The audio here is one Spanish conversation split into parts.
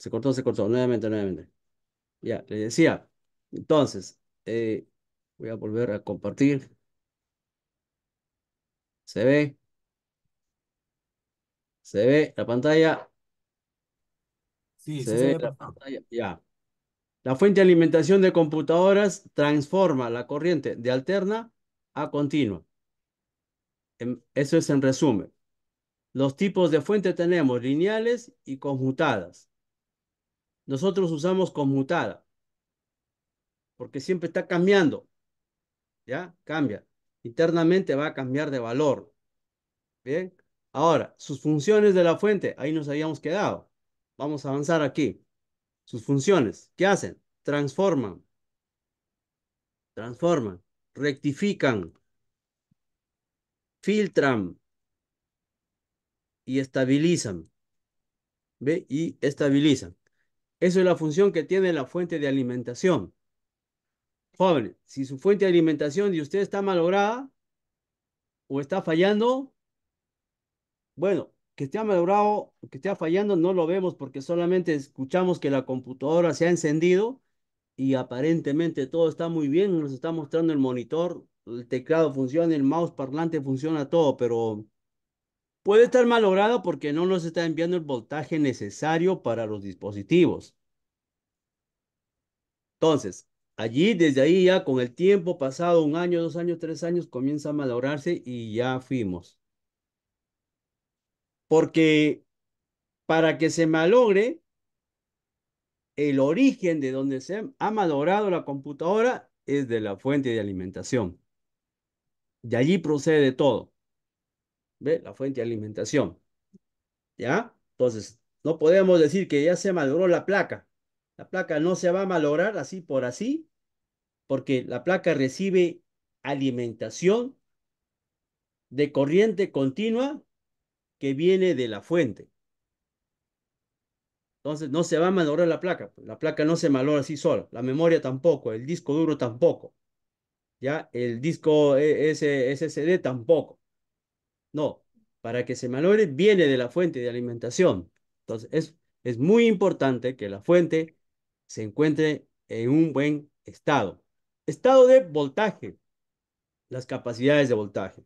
Se cortó, se cortó. Nuevamente, nuevamente. Ya, le decía. Entonces, eh, voy a volver a compartir. ¿Se ve? ¿Se ve la pantalla? Sí, se, ve, la pantalla. Ya. La fuente de alimentación de computadoras transforma la corriente de alterna a continua. Em, eso es en resumen. Los tipos de fuente tenemos lineales y conmutadas nosotros usamos conmutada, porque siempre está cambiando, ¿ya? Cambia, internamente va a cambiar de valor, ¿bien? Ahora, sus funciones de la fuente, ahí nos habíamos quedado. Vamos a avanzar aquí. Sus funciones, ¿qué hacen? Transforman, transforman, rectifican, filtran y estabilizan. ¿Ve? Y estabilizan. Esa es la función que tiene la fuente de alimentación. Joven, si su fuente de alimentación de usted está malograda o está fallando, bueno, que esté malogrado o que esté fallando no lo vemos porque solamente escuchamos que la computadora se ha encendido y aparentemente todo está muy bien, nos está mostrando el monitor, el teclado funciona, el mouse parlante funciona todo, pero Puede estar malogrado porque no nos está enviando el voltaje necesario para los dispositivos. Entonces, allí, desde ahí ya con el tiempo pasado, un año, dos años, tres años, comienza a malograrse y ya fuimos. Porque para que se malogre, el origen de donde se ha malogrado la computadora es de la fuente de alimentación. De allí procede todo. ¿Ve? La fuente de alimentación. ¿Ya? Entonces, no podemos decir que ya se malogró la placa. La placa no se va a malograr así por así, porque la placa recibe alimentación de corriente continua que viene de la fuente. Entonces no se va a malograr la placa. La placa no se malogra así sola. La memoria tampoco. El disco duro tampoco. Ya el disco e SSD tampoco. No, para que se manobre viene de la fuente de alimentación. Entonces, es, muy importante que la fuente se encuentre en un buen estado. Estado de voltaje, las capacidades de voltaje.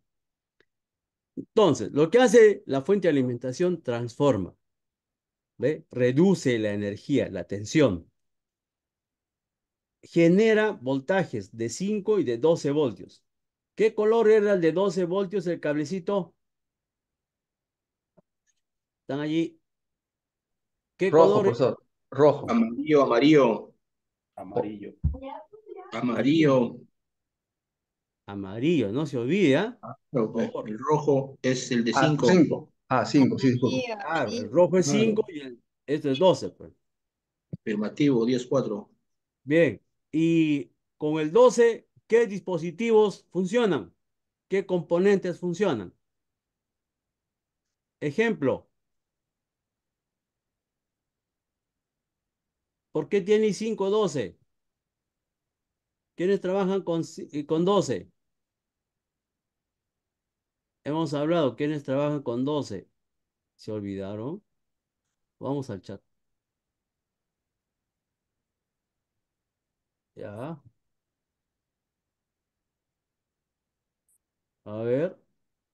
Entonces, lo que hace la fuente de alimentación transforma, reduce la energía, la tensión. Genera voltajes de 5 y de 12 voltios. ¿Qué color era el de 12 voltios el cablecito? Están allí. ¿Qué Rojo, color? Profesor. Rojo. Amarillo, amarillo. Amarillo. Amarillo. Amarillo, no se olvida. ¿ah? Ah, el rojo es el de 5. Ah, 5, ah, sí, ah, el rojo es 5 y el, este es 12. Pues. Afirmativo, 10, 4. Bien, y con el 12, qué dispositivos funcionan, qué componentes funcionan. Ejemplo. ¿Por qué tiene 5 12? ¿Quiénes trabajan con, eh, con 12? Hemos hablado, ¿quiénes trabajan con 12? ¿Se olvidaron? Vamos al chat. Ya. A ver,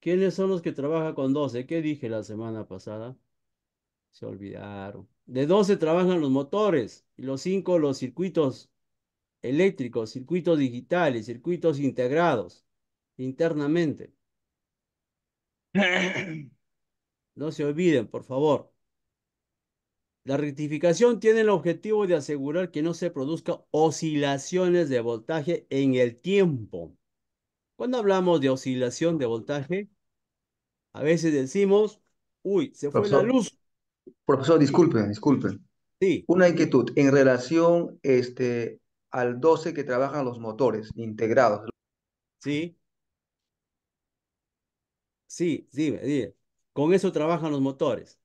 ¿quiénes son los que trabajan con 12? ¿Qué dije la semana pasada? Se olvidaron. De 12 trabajan los motores y los 5 los circuitos eléctricos, circuitos digitales, circuitos integrados internamente. No se olviden, por favor. La rectificación tiene el objetivo de asegurar que no se produzcan oscilaciones de voltaje en el tiempo. Cuando hablamos de oscilación de voltaje, a veces decimos, uy, se fue la luz. Profesor, disculpe, disculpe. Sí. Una inquietud en relación este, al 12 que trabajan los motores integrados. Sí. Sí, sí, dime. Con eso trabajan los motores.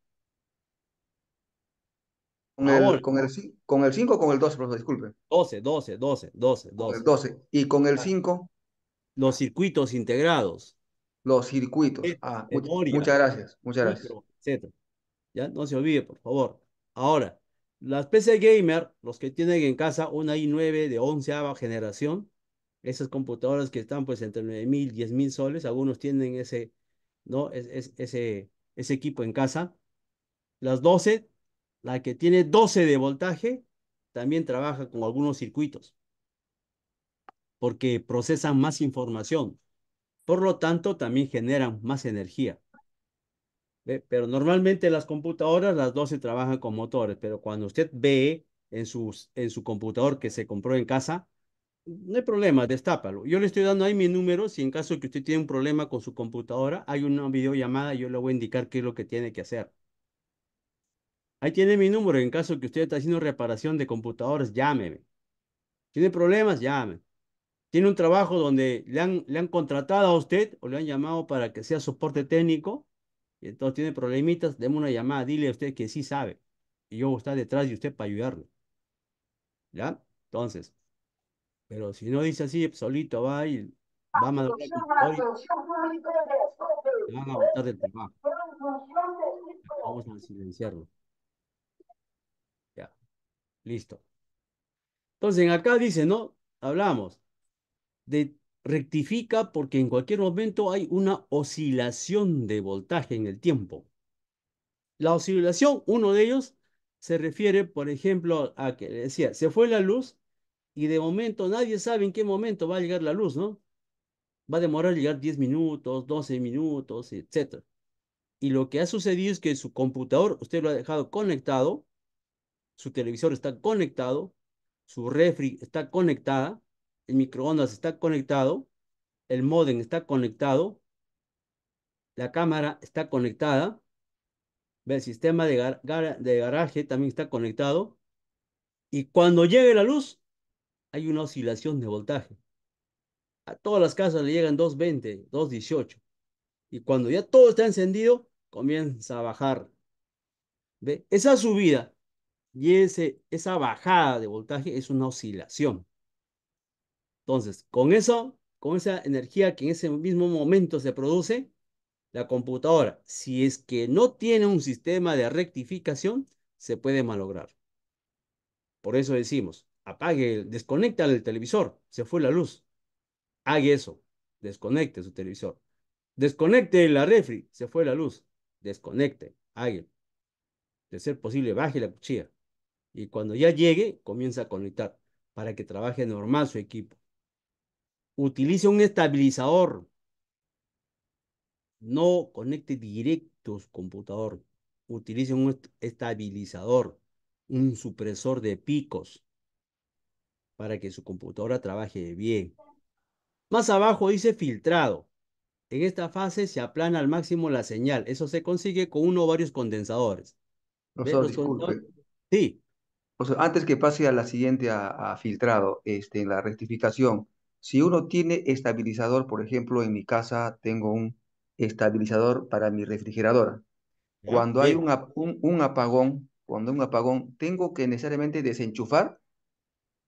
Con el, 5 o con el 12, profesor, disculpe. 12, 12, 12, 12, 12. 12. ¿Y con el 5? Ah. Los circuitos integrados. Los circuitos. Este, ah, muchas gracias, muchas gracias. ¿Ya? No se olvide, por favor. Ahora, las PC Gamer, los que tienen en casa una i9 de onceava generación, esas computadoras que están pues entre 9.000 y 10.000 mil soles, algunos tienen ese, ¿no? ese, ese equipo en casa. Las 12, la que tiene 12 de voltaje, también trabaja con algunos circuitos porque procesan más información. Por lo tanto, también generan más energía. Pero normalmente las computadoras, las dos se trabajan con motores, pero cuando usted ve en, sus, en su computador que se compró en casa, no hay problema, destápalo. Yo le estoy dando ahí mi número, si en caso que usted tiene un problema con su computadora, hay una videollamada, yo le voy a indicar qué es lo que tiene que hacer. Ahí tiene mi número, en caso que usted está haciendo reparación de computadoras, llámeme. ¿Tiene problemas? Llámeme tiene un trabajo donde le han, le han contratado a usted o le han llamado para que sea soporte técnico, y entonces tiene problemitas, deme una llamada, dile a usted que sí sabe, y yo voy a estar detrás de usted para ayudarle. ¿Ya? Entonces, pero si no dice así, pues, solito va y va a Vamos a silenciarlo. Ya. Listo. Entonces, acá dice, ¿no? Hablamos rectifica porque en cualquier momento hay una oscilación de voltaje en el tiempo. La oscilación, uno de ellos, se refiere, por ejemplo, a que le decía, se fue la luz y de momento nadie sabe en qué momento va a llegar la luz, ¿no? Va a demorar llegar 10 minutos, 12 minutos, etc. Y lo que ha sucedido es que su computador, usted lo ha dejado conectado, su televisor está conectado, su refri está conectada, el microondas está conectado, el modem está conectado, la cámara está conectada, el sistema de, garaje también está conectado, y cuando llegue la luz, hay una oscilación de voltaje. A todas las casas le llegan 220, 218. Y cuando ya todo está encendido, comienza a bajar. ¿Ve? Esa subida y ese, esa bajada de voltaje es una oscilación. Entonces, con eso, con esa energía que en ese mismo momento se produce, la computadora, si es que no tiene un sistema de rectificación, se puede malograr. Por eso decimos, apague, desconecta el televisor, se fue la luz. Haga eso, desconecte su televisor. Desconecte la refri, se fue la luz. Desconecte, haga. De ser posible, baje la cuchilla. Y cuando ya llegue, comienza a conectar para que trabaje normal su equipo. Utilice un estabilizador. No conecte directo su computador. Utilice un estabilizador, un supresor de picos para que su computadora trabaje bien. Más abajo dice filtrado. En esta fase se aplana al máximo la señal. Eso se consigue con uno o varios condensadores. Sí. O sea, antes que pase a la siguiente a, filtrado, este, en la rectificación, si uno tiene estabilizador, por ejemplo, en mi casa tengo un estabilizador para mi refrigeradora. Cuando hay un, apagón, cuando un apagón, ¿tengo que necesariamente desenchufar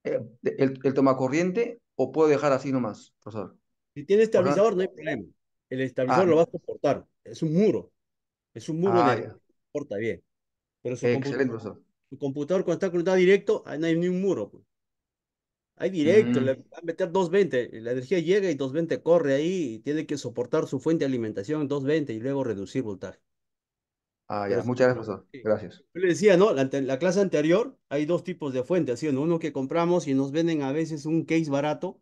eh, el, el, tomacorriente o puedo dejar así nomás, profesor? Si tiene estabilizador, no hay problema. El estabilizador ah. lo va a soportar. Es un muro. Es un muro que ah, de... Soporta bien. Pero su, computador, su computador cuando está conectado directo, no hay ni un muro. Pues. Hay directo, mm. le van a meter 220, la energía llega y 220 corre ahí y tiene que soportar su fuente de alimentación 220 y luego reducir voltaje. Ah, ya, muchas gracias, profesor. Gracias. Yo le decía, ¿no? La, clase anterior hay dos tipos de fuentes, haciendo Uno que compramos y nos venden a veces un case barato,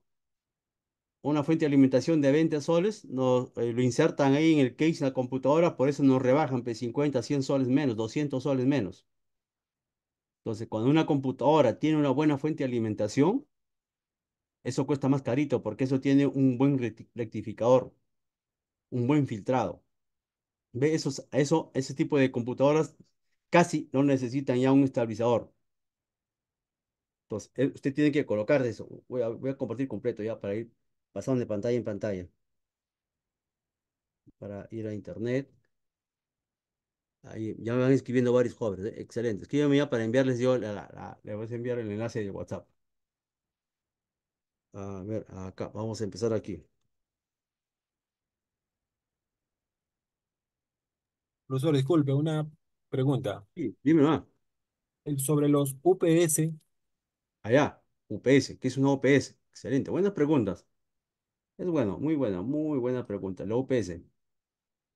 una fuente de alimentación de 20 soles, eh, lo insertan ahí en el case de la computadora, por eso nos rebajan pues, 50, 100 soles menos, 200 soles menos. Entonces, cuando una computadora tiene una buena fuente de alimentación, eso cuesta más carito porque eso tiene un buen rectificador, un buen filtrado. ¿Ve? Eso, eso, ese tipo de computadoras casi no necesitan ya un estabilizador. Entonces, eh, usted tiene que colocar eso. Voy a, compartir completo ya para ir pasando de pantalla en pantalla. Para ir a internet. Ahí, ya me van escribiendo varios jóvenes. ¿eh? Excelente. Escríbeme ya para enviarles yo, la, voy a enviar el enlace de WhatsApp. A ver, acá, vamos a empezar aquí. Profesor, disculpe, una pregunta. Sí, dime más. Sobre los UPS. Allá, UPS, ¿qué es una UPS? Excelente, buenas preguntas. Es bueno, muy buena, muy buena pregunta. La UPS.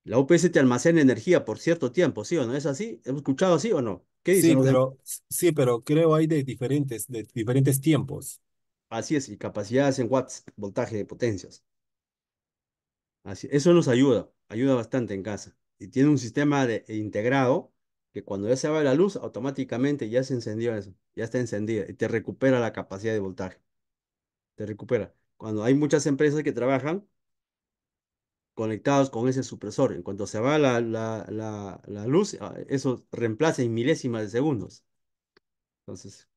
La UPS te almacena energía por cierto tiempo, ¿sí o no? ¿Es así? ¿Hemos escuchado así o no? ¿Qué Sí, pero, sí, pero creo hay de diferentes, de diferentes tiempos. Así es, y capacidades en watts, voltaje de potencias. Así, eso nos ayuda, ayuda bastante en casa. Y tiene un sistema e integrado que cuando ya se va la luz, automáticamente ya se encendió eso, ya está encendida y te recupera la capacidad de voltaje. Te recupera. Cuando hay muchas empresas que trabajan conectados con ese supresor, en cuanto se va la, la, la luz, ah, eso reemplaza en milésimas de segundos. Entonces,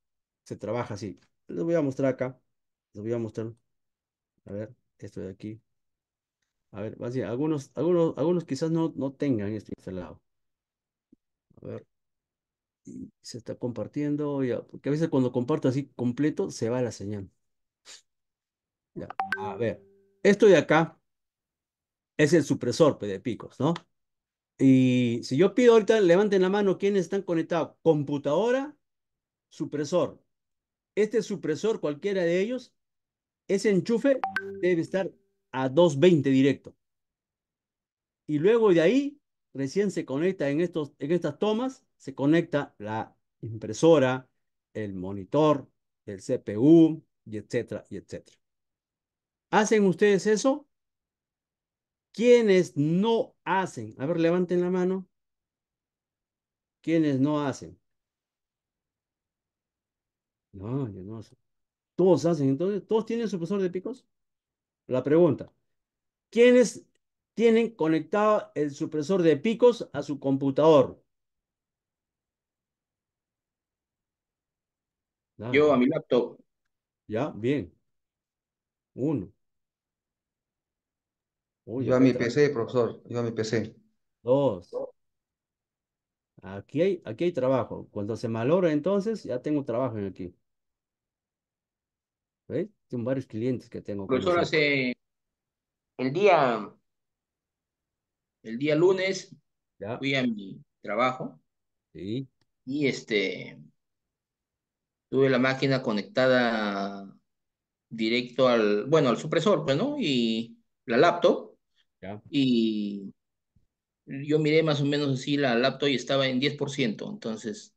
se trabaja así. Les voy a mostrar acá. Les voy a mostrar. A ver, esto de aquí. A ver, algunos, algunos, algunos quizás no, no tengan esto instalado. A ver. Se está compartiendo. Ya, porque a veces cuando comparto así completo, se va la señal. a ver. Esto de acá es el supresor de picos, ¿no? Y si yo pido ahorita, levanten la mano ¿quiénes están conectados. Computadora, supresor. Este supresor, cualquiera de ellos, ese enchufe debe estar a 220 directo. Y luego de ahí, recién se conecta en, estos, en estas tomas, se conecta la impresora, el monitor, el CPU, y etcétera, y etcétera. ¿Hacen ustedes eso? ¿Quiénes no hacen? A ver, levanten la mano. ¿Quiénes no hacen? No, yo no sé. Todos hacen, entonces, ¿todos tienen supresor de picos? La pregunta, ¿quiénes tienen conectado el supresor de picos a su computador? Yo a mi laptop. Ya, bien. Uno. Yo a mi PC, profesor. Yo a mi PC. Dos. Aquí hay, aquí hay trabajo. Cuando se malogra, entonces ya tengo trabajo en aquí. Tengo varios clientes que tengo. solo pues hace el día, el día lunes fui a mi trabajo. Y este, tuve la máquina conectada directo al, bueno, al supresor, pues, Y la laptop. Y yo miré más o menos así la laptop y estaba en 10%. Entonces,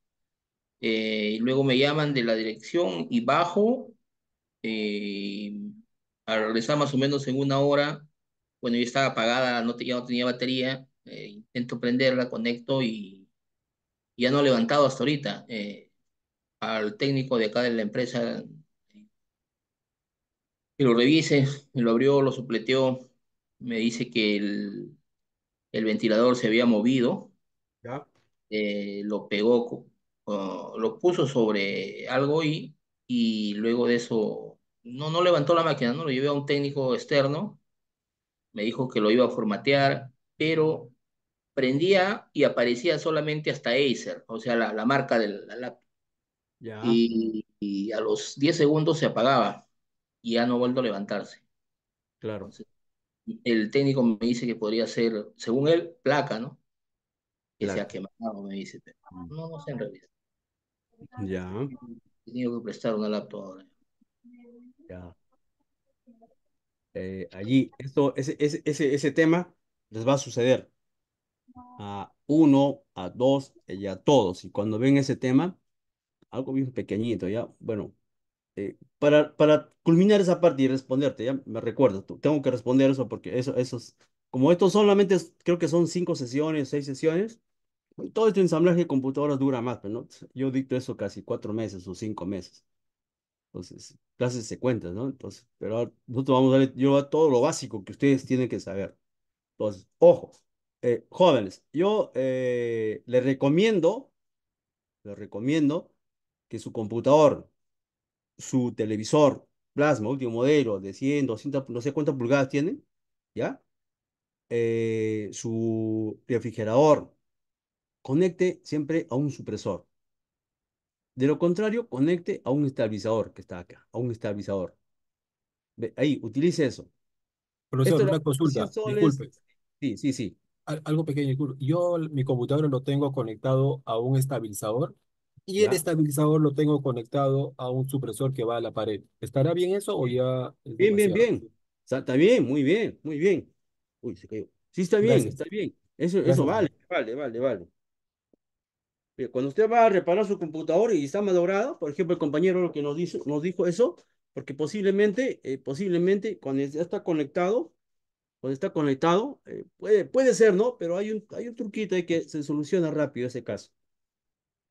eh, luego me llaman de la dirección y bajo eh, al regresar más o menos en una hora. Bueno, ya estaba apagada, no, ya no tenía batería. Eh, intento prenderla, conecto y, ya no ha levantado hasta ahorita. Eh, al técnico de acá de la empresa que lo revise, lo abrió, lo supleteó, me dice que el, ventilador se había movido, ¿Ya? lo pegó, lo puso sobre algo y y luego de eso no, no levantó la máquina, ¿no? Lo llevé a un técnico externo, me dijo que lo iba a formatear, pero prendía y aparecía solamente hasta Acer, o sea, la, marca del la Y, a los 10 segundos se apagaba y ya no vuelto a levantarse. Claro. el técnico me dice que podría ser, según él, placa, ¿no? Que se ha quemado, me dice, pero mm. no, no sé en realidad. Ya. Tenido que prestar una laptop ahora. Eh, allí, esto, ese, ese, tema les va a suceder a uno, a dos y a todos. Y cuando ven ese tema, algo bien pequeñito, ya, bueno, eh, para, para culminar esa parte y responderte, ya me recuerdo, tengo que responder eso porque eso, esos, como esto solamente creo que son cinco sesiones, seis sesiones, todo este ensamblaje de computadoras dura más, pero ¿no? yo dicto eso casi cuatro meses o cinco meses. Entonces, clases se ¿no? Entonces, pero nosotros vamos a ver yo a todo lo básico que ustedes tienen que saber. Entonces, ojo, eh, jóvenes, yo eh, les recomiendo, les recomiendo que su computador, su televisor, plasma, último modelo, de 100, 200, no sé cuántas pulgadas tienen, ¿ya? Eh, su refrigerador, conecte siempre a un supresor. De lo contrario, conecte a un estabilizador que está acá, a un estabilizador. ahí, utilice eso. Profesor, una consulta, disculpe. Sí, sí, sí. Algo pequeño, yo mi computador lo tengo conectado a un estabilizador y el estabilizador lo tengo conectado a un supresor que va a la pared. ¿Estará bien eso o ya? bien, bien, bien. está bien, muy bien, muy bien. Uy, se cayó. Sí, está bien, está bien. Eso, eso vale, vale, vale, vale. Cuando usted va a reparar su computador y está malogrado, por ejemplo, el compañero lo que nos, dice, nos dijo eso, porque posiblemente, eh, posiblemente cuando ya está conectado, cuando está conectado, eh, puede, puede ser, ¿no? Pero hay un, hay un truquito ahí que se soluciona rápido ese caso.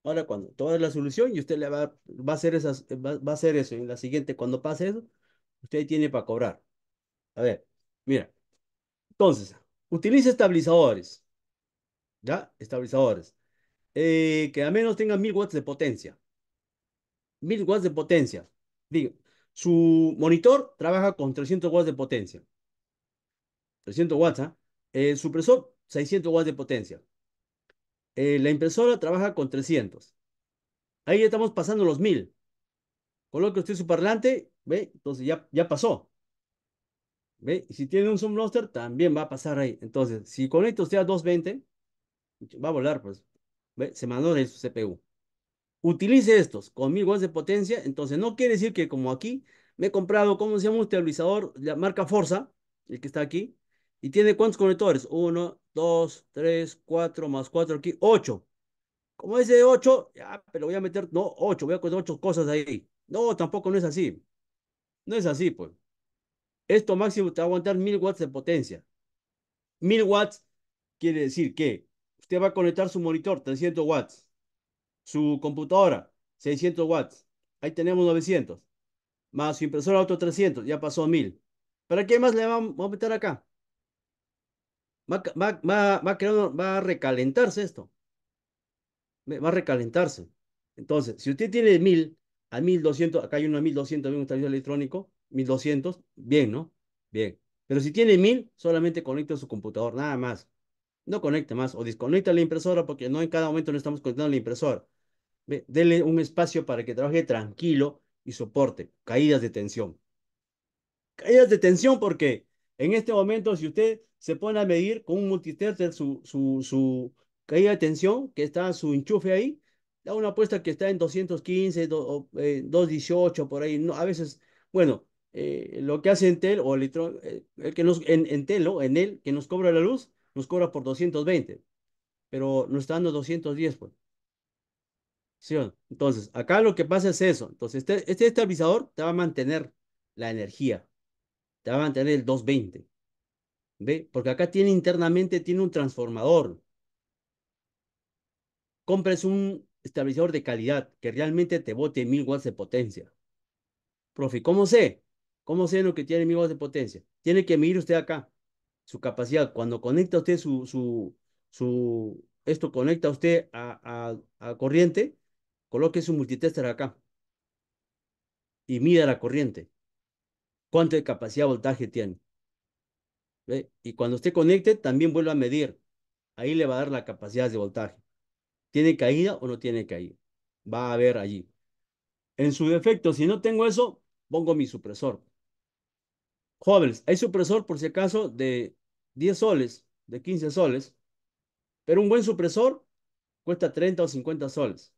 Ahora, cuando toda la solución y usted le va, va a hacer esas, va, a hacer eso, en la siguiente, cuando pase eso, usted tiene para cobrar. A ver, mira. Entonces, utilice estabilizadores. ¿Ya? Estabilizadores. Eh, que al menos tenga 1000 watts de potencia. 1000 watts de potencia. Digo, su monitor trabaja con 300 watts de potencia. 300 watts, ¿ah? ¿eh? El supresor, 600 watts de potencia. Eh, la impresora trabaja con 300. Ahí ya estamos pasando los 1000. Coloque usted su parlante, ¿ve? Entonces ya, ya pasó. ¿Ve? Y si tiene un Zoom Blaster, también va a pasar ahí. Entonces, si conecta usted a 220, va a volar, pues. Se mandó su CPU. Utilice estos con 1000 watts de potencia. Entonces, no quiere decir que como aquí me he comprado, ¿cómo se llama un estabilizador? La marca Forza, el que está aquí. ¿Y tiene cuántos conectores? uno dos tres cuatro más cuatro aquí, 8. Como dice 8, ya, pero voy a meter, no, 8, voy a poner 8 cosas ahí. No, tampoco no es así. No es así, pues. Esto máximo te va a aguantar 1000 watts de potencia. 1000 watts quiere decir que usted va a conectar su monitor, 300 watts. Su computadora, 600 watts. Ahí tenemos 900. Más su impresora auto 300, ya pasó a 1000. ¿Para qué más le vamos a meter acá? Va, a recalentarse esto. Va a recalentarse. Entonces, si usted tiene 1000 a 1200, acá hay uno a 1200, bien, un electrónico, 1200, bien, ¿no? Bien. Pero si tiene 1000, solamente conecta su computador, nada más no conecte más o desconecte la impresora porque no en cada momento no estamos conectando la impresora. ¿Ve? Dele un espacio para que trabaje tranquilo y soporte caídas de tensión. Caídas de tensión porque en este momento si usted se pone a medir con un multitester su, su, caída de tensión, que está su enchufe ahí, da una apuesta que está en 215, 218 eh, por ahí. a veces, bueno, eh, lo que hace Entel o eh, el, que nos, en, tel o en él que nos cobra la luz, nos cobra por 220, pero nos está dando 210, pues. ¿Sí Entonces, acá lo que pasa es eso. Entonces, este, este estabilizador te va a mantener la energía, te va a mantener el 220. ¿Ve? Porque acá tiene internamente, tiene un transformador. Compres un estabilizador de calidad que realmente te bote 1000 watts de potencia. Profe, ¿cómo sé? ¿Cómo sé lo que tiene 1000 watts de potencia? Tiene que medir usted acá su capacidad. Cuando conecta usted su, su, su esto conecta usted a, a, a corriente, coloque su multitester acá y mida la corriente. ¿Cuánta capacidad de voltaje tiene? Y cuando usted conecte, también vuelva a medir. Ahí le va a dar la capacidad de voltaje. ¿Tiene caída o no tiene caída? Va a ver allí. En su defecto, si no tengo eso, pongo mi supresor. Jóvenes, hay supresor por si acaso de 10 soles, de 15 soles, pero un buen supresor cuesta 30 o 50 soles.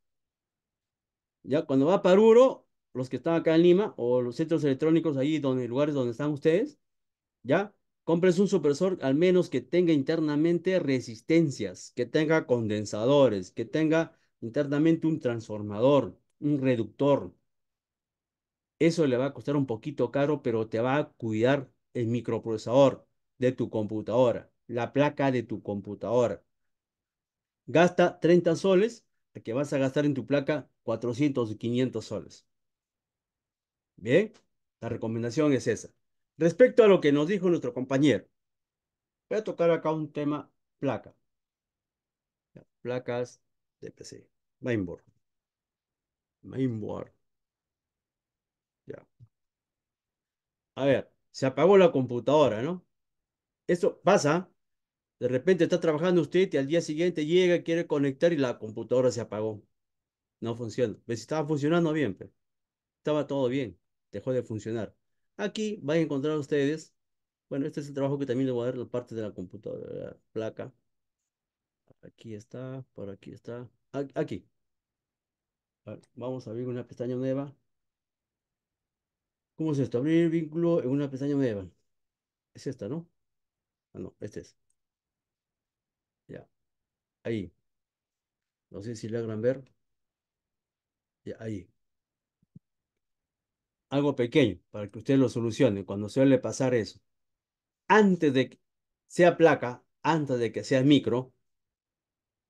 Ya cuando va a Paruro, los que están acá en Lima o los centros electrónicos ahí donde lugares donde están ustedes, ya compres un supresor al menos que tenga internamente resistencias, que tenga condensadores, que tenga internamente un transformador, un reductor, eso le va a costar un poquito caro, pero te va a cuidar el microprocesador de tu computadora, la placa de tu computadora. Gasta 30 soles, que vas a gastar en tu placa 400 y 500 soles. Bien, la recomendación es esa. Respecto a lo que nos dijo nuestro compañero, voy a tocar acá un tema placa. Placas de PC, mainboard. Mainboard. Ya. A ver, se apagó la computadora, ¿no? Eso pasa. De repente está trabajando usted y al día siguiente llega, quiere conectar y la computadora se apagó. No funciona. si Estaba funcionando bien, pero estaba todo bien. Dejó de funcionar. Aquí van a encontrar ustedes. Bueno, este es el trabajo que también le voy a dar la parte de la computadora, la placa. Aquí está, por aquí está. Aquí. Vamos a abrir una pestaña nueva. ¿Cómo es esto? Abrir vínculo en una pestaña medieval. Es esta, ¿no? Ah, no, este es. Ya. Ahí. No sé si logran ver. Ya, ahí. Algo pequeño para que usted lo solucione cuando suele pasar eso. Antes de que sea placa, antes de que sea micro,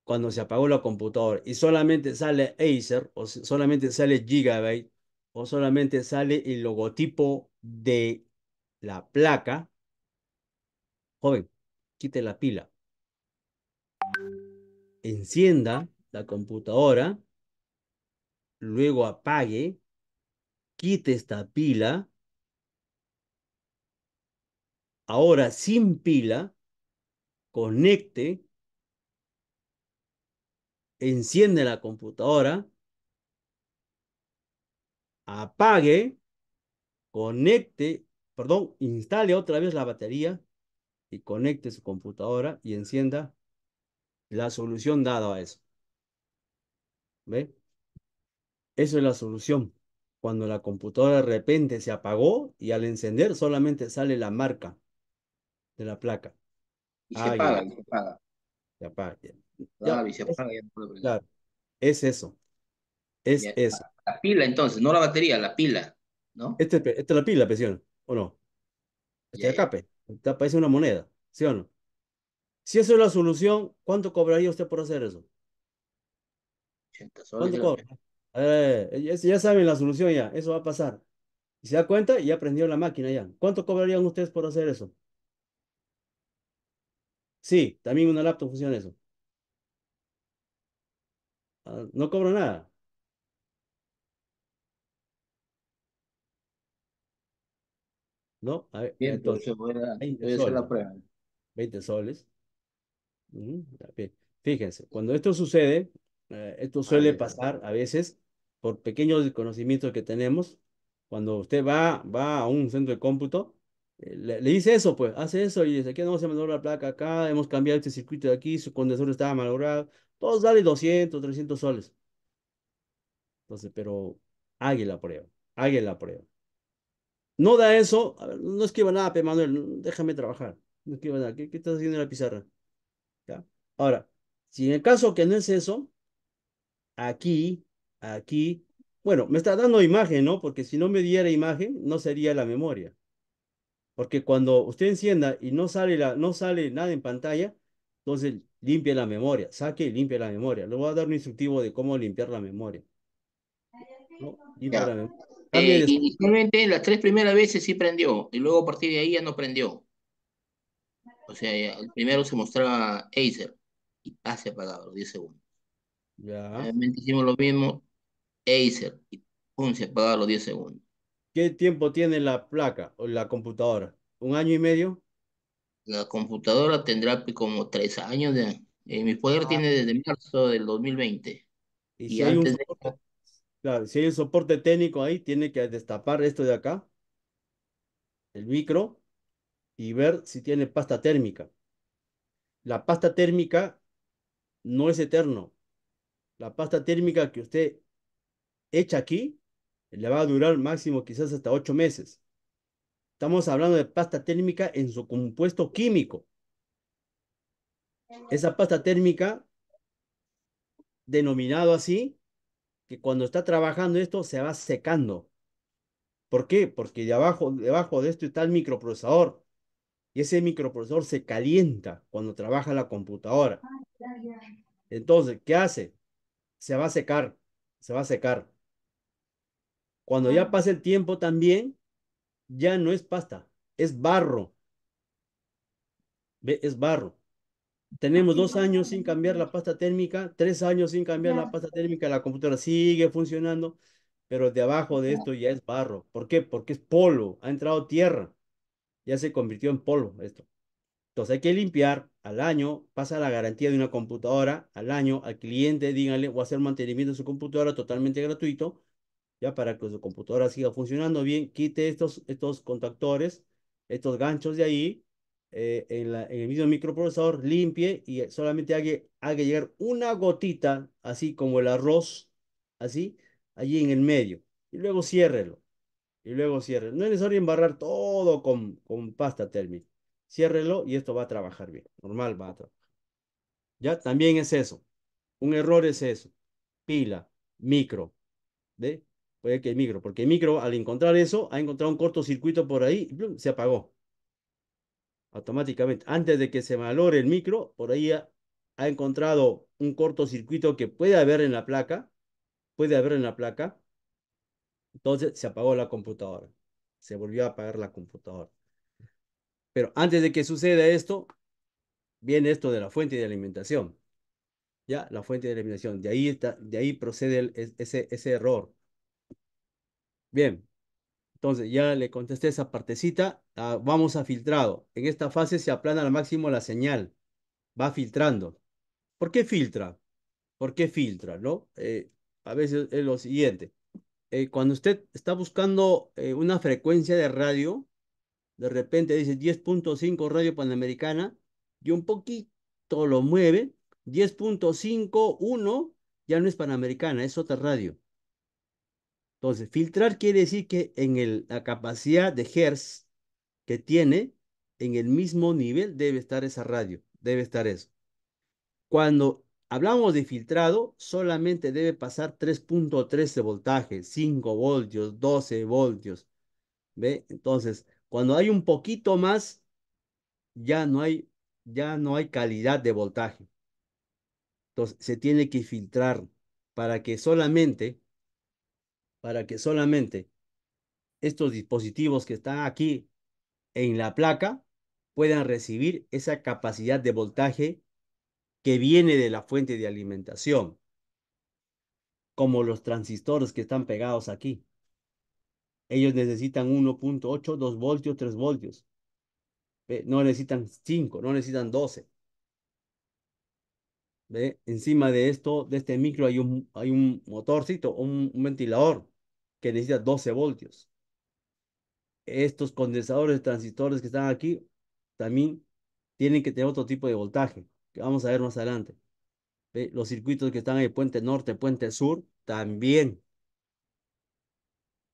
cuando se apagó la computadora y solamente sale Acer o solamente sale Gigabyte, o solamente sale el logotipo de la placa. Joven, quite la pila. Encienda la computadora, luego apague, quite esta pila. Ahora sin pila, conecte, enciende la computadora, apague, conecte, perdón, instale otra vez la batería y conecte su computadora y encienda la solución dada a eso. ¿Ve? Eso es la solución. Cuando la computadora de repente se apagó y al encender solamente sale la marca de la placa. Y se ah, apaga, se apaga. Se apaga. Ah, y se apaga, Claro, es eso. Es eso. La pila entonces, no la batería, la pila, ¿no? Este, esta es la pila, presión, ¿o no? Este escape, parece una moneda, ¿sí o no? Si eso es la solución, ¿cuánto cobraría usted por hacer eso? ¿Cuánto cobra? ya, saben la solución ya, eso va a pasar. Y se da cuenta y aprendió la máquina ya. ¿Cuánto cobrarían ustedes por hacer eso? Sí, también una laptop funciona eso. Ah, no cobra nada. ¿no? entonces, 20 soles. Mm, Fíjense, cuando esto sucede, eh, esto ah, suele pasar a veces por pequeños desconocimientos que tenemos. Cuando usted va, va a un centro de cómputo, eh, le, dice eso, pues, hace eso y dice, aquí no se mandó la placa acá, hemos cambiado este circuito de aquí, su condensador estaba malogrado. Todos dale 200, 300 soles. Entonces, pero alguien la prueba, alguien la prueba. No da eso, no escriba nada, P. Manuel, déjame trabajar. No escriba nada. ¿Qué, estás haciendo en la pizarra? Ahora, si en el caso que no es eso, aquí, aquí, bueno, me está dando imagen, ¿no? Porque si no me diera imagen, no sería la memoria. Porque cuando usted encienda y no sale, la, no sale nada en pantalla, entonces limpie la memoria, saque y limpie la memoria. Le voy a dar un instructivo de cómo limpiar la memoria. la memoria inicialmente eh, las tres primeras veces sí prendió y luego a partir de ahí ya no prendió. O sea, el primero se mostraba Acer y hace apagado los 10 segundos. Ya. hicimos lo mismo, Acer y se apagaba los 10 segundos. ¿Qué tiempo tiene la placa o la computadora? ¿Un año y medio? La computadora tendrá como tres años. De, eh, mi poder ah. tiene desde marzo del 2020. Y, antes un... de si hay un soporte técnico ahí, tiene que destapar esto de acá, el micro, y ver si tiene pasta térmica. La pasta térmica no es eterno. La pasta térmica que usted echa aquí le va a durar máximo quizás hasta ocho meses. Estamos hablando de pasta térmica en su compuesto químico. Esa pasta térmica, denominado así, que cuando está trabajando esto se va secando. ¿Por qué? Porque de debajo de esto está el microprocesador. Y ese microprocesador se calienta cuando trabaja la computadora. Ah, Entonces, ¿qué hace? Se va a secar, se va a secar. Cuando ya ah. pasa el tiempo también, ya no es pasta, es barro. ¿Ve? Es barro tenemos dos años sin cambiar la pasta térmica, tres años sin cambiar la pasta térmica, la computadora sigue funcionando, pero de abajo de esto ya es barro. ¿Por qué? Porque es polvo, ha entrado tierra, ya se convirtió en polvo esto. Entonces hay que limpiar al año, pasa la garantía de una computadora al año al cliente, díganle, voy a hacer mantenimiento de su computadora totalmente gratuito, ya para que su computadora siga funcionando bien, quite estos, estos contactores, estos ganchos de ahí, eh, en, el mismo microprocesador, limpie y solamente haga, llegar una gotita, así como el arroz, así, allí en el medio. Y luego ciérrelo. Y luego cierre No es necesario embarrar todo con, con pasta térmica. Ciérrelo y esto va a trabajar bien. Normal va a trabajar. ¿Ya? También es eso. Un error es eso. Pila, micro. ¿De? Puede que el micro, porque el micro al encontrar eso ha encontrado un cortocircuito por ahí y se apagó automáticamente, antes de que se valore el micro, por ahí ha, encontrado un cortocircuito que puede haber en la placa, puede haber en la placa, entonces se apagó la computadora, se volvió a apagar la computadora. Pero antes de que suceda esto, viene esto de la fuente de alimentación. Ya, la fuente de alimentación De ahí, está, de ahí procede ese, ese error. Bien, entonces ya le contesté esa partecita, ah, vamos a filtrado. En esta fase se aplana al máximo la señal, va filtrando. ¿Por qué filtra? ¿Por qué filtra? ¿no? Eh, a veces es lo siguiente, eh, cuando usted está buscando eh, una frecuencia de radio, de repente dice 10.5 radio panamericana y un poquito lo mueve, 10.51 ya no es panamericana, es otra radio. Entonces, filtrar quiere decir que en la capacidad de Hertz que tiene, en el mismo nivel debe estar esa radio, debe estar eso. Cuando hablamos de filtrado, solamente debe pasar 3.3 de voltaje, 5 voltios, 12 voltios. ¿Ve? Entonces, cuando hay un poquito más, ya no hay, ya no hay calidad de voltaje. Entonces, se tiene que filtrar para que solamente para que solamente estos dispositivos que están aquí en la placa puedan recibir esa capacidad de voltaje que viene de la fuente de alimentación, como los transistores que están pegados aquí. Ellos necesitan 1.8, 2 voltios, 3 voltios. No necesitan 5, no necesitan 12. Encima de esto, de este micro, hay un, hay un motorcito, un, ventilador que necesita 12 voltios. Estos condensadores transistores que están aquí también tienen que tener otro tipo de voltaje, que vamos a ver más adelante. Los circuitos que están en el puente norte, puente sur, también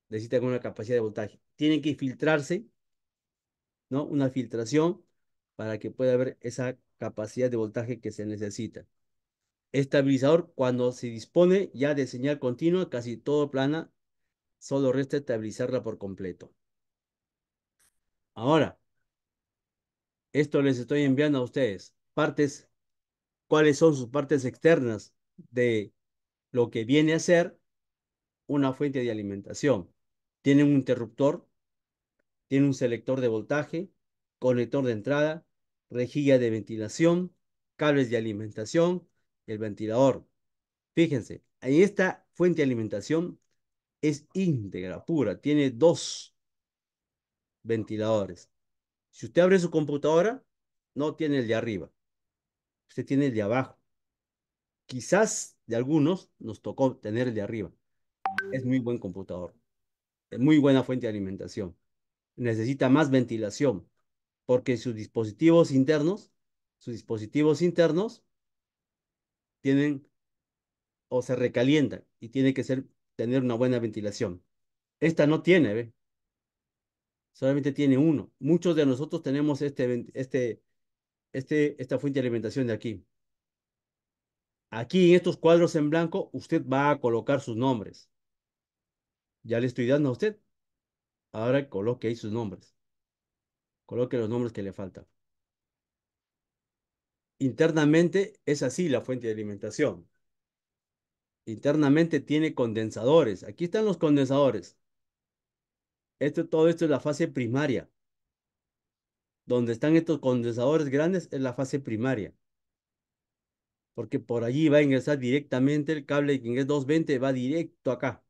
necesitan una capacidad de voltaje. Tienen que filtrarse, ¿no? Una filtración para que pueda haber esa capacidad de voltaje que se necesita. Estabilizador cuando se dispone ya de señal continua, casi todo plana, solo resta estabilizarla por completo. Ahora, esto les estoy enviando a ustedes. Partes, cuáles son sus partes externas de lo que viene a ser una fuente de alimentación. Tiene un interruptor, tiene un selector de voltaje, conector de entrada, rejilla de ventilación, cables de alimentación, el ventilador. Fíjense, ahí esta fuente de alimentación es íntegra, pura, tiene dos ventiladores. Si usted abre su computadora, no tiene el de arriba, usted tiene el de abajo. Quizás de algunos nos tocó tener el de arriba. Es muy buen computador, es muy buena fuente de alimentación. Necesita más ventilación, porque sus dispositivos internos, sus dispositivos internos tienen o se recalientan y tiene que ser, tener una buena ventilación. Esta no tiene, ¿ve? Solamente tiene uno. Muchos de nosotros tenemos este, este, este, esta fuente de alimentación de aquí. Aquí en estos cuadros en blanco, usted va a colocar sus nombres. Ya le estoy dando a usted. Ahora coloque ahí sus nombres. Coloque los nombres que le faltan internamente es así la fuente de alimentación. Internamente tiene condensadores. Aquí están los condensadores. Esto, todo esto es la fase primaria. Donde están estos condensadores grandes es la fase primaria. Porque por allí va a ingresar directamente el cable de es 220, va directo acá.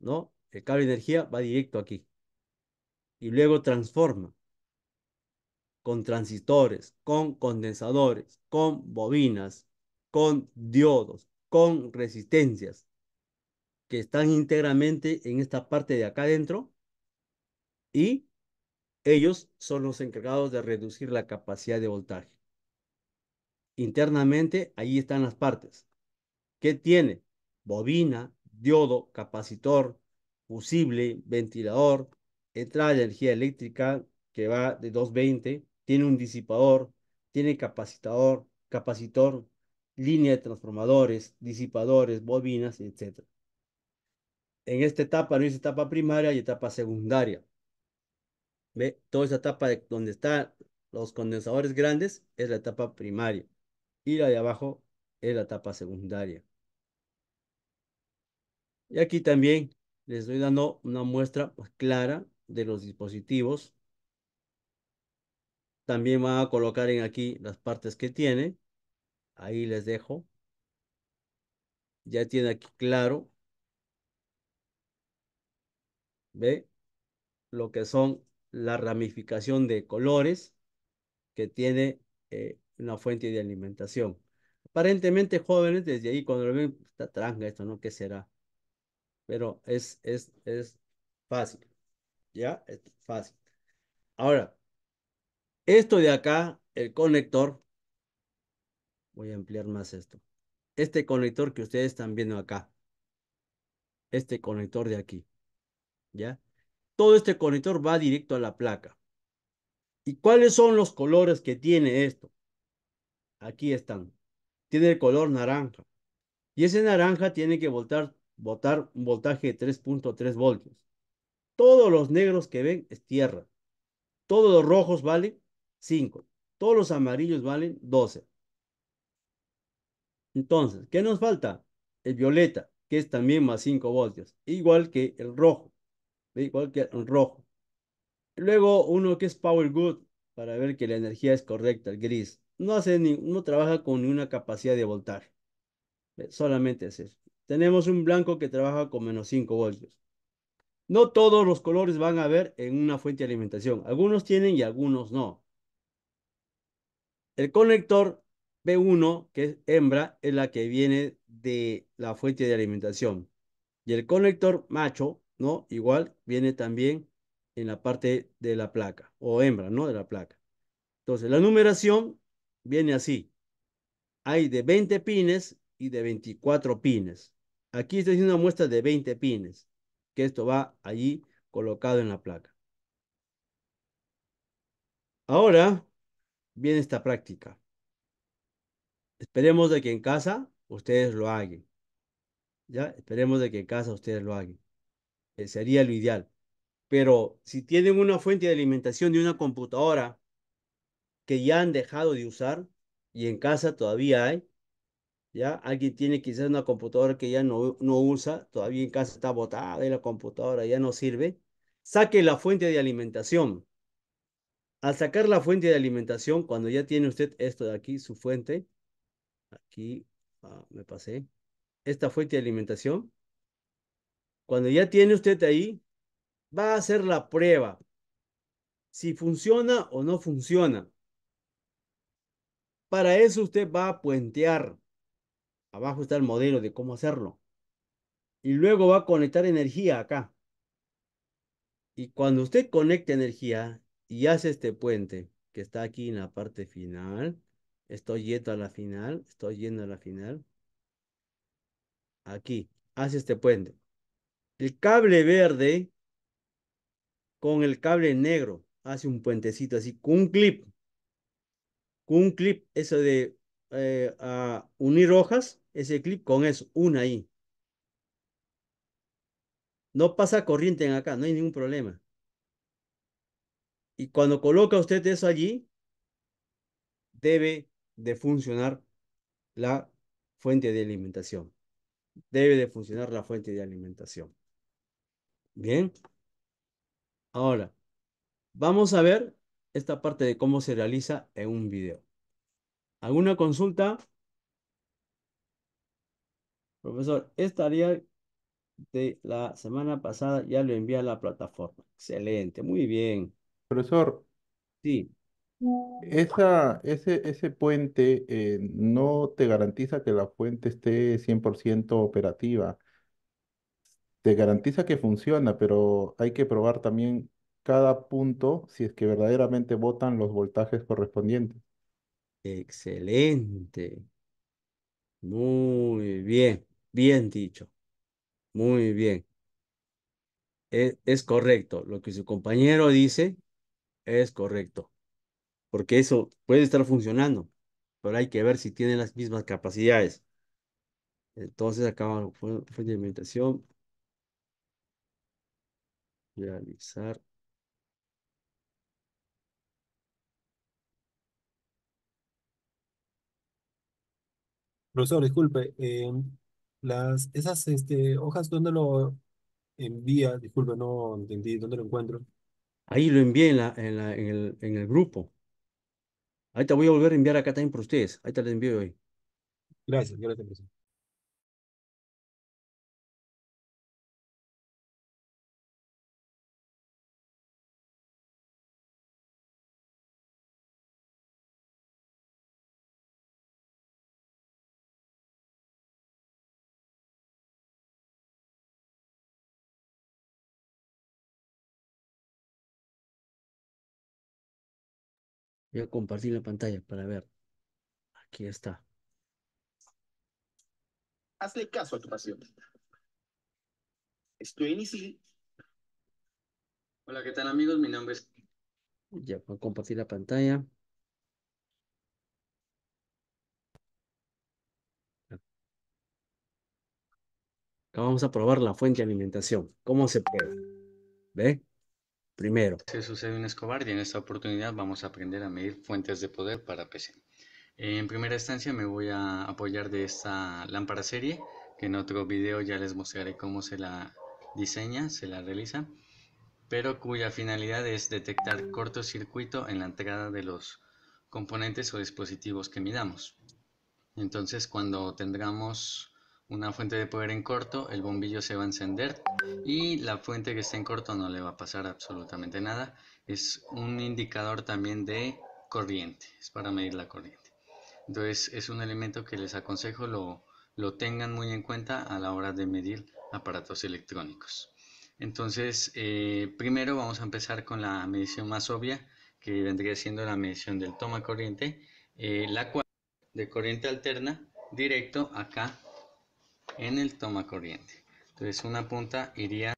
¿No? El cable de energía va directo aquí. Y luego transforma con transistores, con condensadores, con bobinas, con diodos, con resistencias que están íntegramente en esta parte de acá adentro y ellos son los encargados de reducir la capacidad de voltaje. Internamente, ahí están las partes. ¿Qué tiene? Bobina, diodo, capacitor, fusible, ventilador, entrada de energía eléctrica que va de 220 tiene un disipador, tiene capacitador, capacitor, línea de transformadores, disipadores, bobinas, etc. En esta etapa no es etapa primaria y etapa secundaria. ¿Ve? Toda esa etapa donde están los condensadores grandes es la etapa primaria y la de abajo es la etapa secundaria. Y aquí también les estoy dando una muestra pues, clara de los dispositivos también va a colocar en aquí las partes que tiene. Ahí les dejo. Ya tiene aquí claro. ¿Ve? Lo que son la ramificación de colores que tiene eh, una fuente de alimentación. Aparentemente jóvenes, desde ahí cuando lo ven, está tranca esto, ¿no? ¿Qué será? Pero es, es, es fácil, ¿ya? Es fácil. Ahora, esto de acá, el conector, voy a ampliar más esto. Este conector que ustedes están viendo acá, este conector de aquí, ¿ya? Todo este conector va directo a la placa. ¿Y cuáles son los colores que tiene esto? Aquí están. Tiene el color naranja. Y ese naranja tiene que voltar, botar un voltaje de 3.3 voltios. Todos los negros que ven es tierra. Todos los rojos, ¿vale? 5. Todos los amarillos valen 12. Entonces, ¿qué nos falta? El violeta, que es también más 5 voltios, igual que el rojo, igual que el rojo. Luego uno que es Power Good, para ver que la energía es correcta, el gris. No, hace ni, no trabaja con ninguna capacidad de voltar Solamente es eso. Tenemos un blanco que trabaja con menos 5 voltios. No todos los colores van a ver en una fuente de alimentación. Algunos tienen y algunos no. El conector B1, que es hembra, es la que viene de la fuente de alimentación. Y el conector macho, ¿no? Igual viene también en la parte de la placa, o hembra, ¿no? De la placa. Entonces, la numeración viene así. Hay de 20 pines y de 24 pines. Aquí estoy haciendo una muestra de 20 pines, que esto va allí colocado en la placa. Ahora, bien esta práctica. Esperemos de que en casa ustedes lo hagan. ¿Ya? Esperemos de que en casa ustedes lo hagan. sería lo ideal. Pero si tienen una fuente de alimentación de una computadora que ya han dejado de usar y en casa todavía hay, ¿ya? Alguien tiene quizás una computadora que ya no, no usa, todavía en casa está botada y la computadora, ya no sirve. Saque la fuente de alimentación al sacar la fuente de alimentación, cuando ya tiene usted esto de aquí, su fuente, aquí ah, me pasé, esta fuente de alimentación, cuando ya tiene usted ahí, va a hacer la prueba. Si funciona o no funciona. Para eso usted va a puentear. Abajo está el modelo de cómo hacerlo. Y luego va a conectar energía acá. Y cuando usted conecta energía, y hace este puente que está aquí en la parte final. Estoy yendo a la final, estoy yendo a la final. Aquí, hace este puente. El cable verde con el cable negro hace un puentecito así, con un clip. Con un clip, eso de eh, a unir hojas, ese clip con eso, una ahí. No pasa corriente en acá, no hay ningún problema. Y cuando coloca usted eso allí, debe de funcionar la fuente de alimentación. Debe de funcionar la fuente de alimentación. Bien. Ahora, vamos a ver esta parte de cómo se realiza en un video. ¿Alguna consulta? Profesor, esta área de la semana pasada ya lo envía a la plataforma. Excelente, muy bien. Profesor, Sí, esa, ese, ese puente eh, no te garantiza que la fuente esté 100% operativa. Te garantiza que funciona, pero hay que probar también cada punto si es que verdaderamente botan los voltajes correspondientes. excelente. Muy bien, bien dicho. Muy bien. E, es, correcto lo que su compañero dice. Es correcto, porque eso puede estar funcionando, pero hay que ver si tiene las mismas capacidades. Entonces acá fue la de alimentación. Realizar. Profesor, disculpe, eh, las, esas este, hojas, ¿dónde lo envía? Disculpe, no entendí, ¿dónde lo encuentro? Ahí lo envié en, el, en el grupo. Ahí te voy a volver a enviar acá también por ustedes. Ahí te lo envío hoy. Gracias, Voy a compartir la pantalla para ver. Aquí está. Hazle caso a tu pasión. Estoy iniciando. Hola, ¿qué tal amigos? Mi nombre es... Ya, voy a compartir la pantalla. Acá vamos a probar la fuente de alimentación. ¿Cómo se puede ¿Ve? Primero. Se sucede un Escobar y en esta oportunidad vamos a aprender a medir fuentes de poder para PC. En primera instancia me voy a apoyar de esta lámpara serie que en otro video ya les mostraré cómo se la diseña, se la realiza, pero cuya finalidad es detectar cortocircuito en la entrada de los componentes o dispositivos que midamos. Entonces cuando tendremos una fuente de poder en corto, el bombillo se va a encender y la fuente que está en corto no le va a pasar absolutamente nada. Es un indicador también de corriente, es para medir la corriente. Entonces es un elemento que les aconsejo lo, tengan muy en cuenta a la hora de medir aparatos electrónicos. Entonces, eh, primero vamos a empezar con la medición más obvia, que vendría siendo la medición del toma corriente, eh, la cual de corriente alterna directo acá en el toma corriente. Entonces una punta iría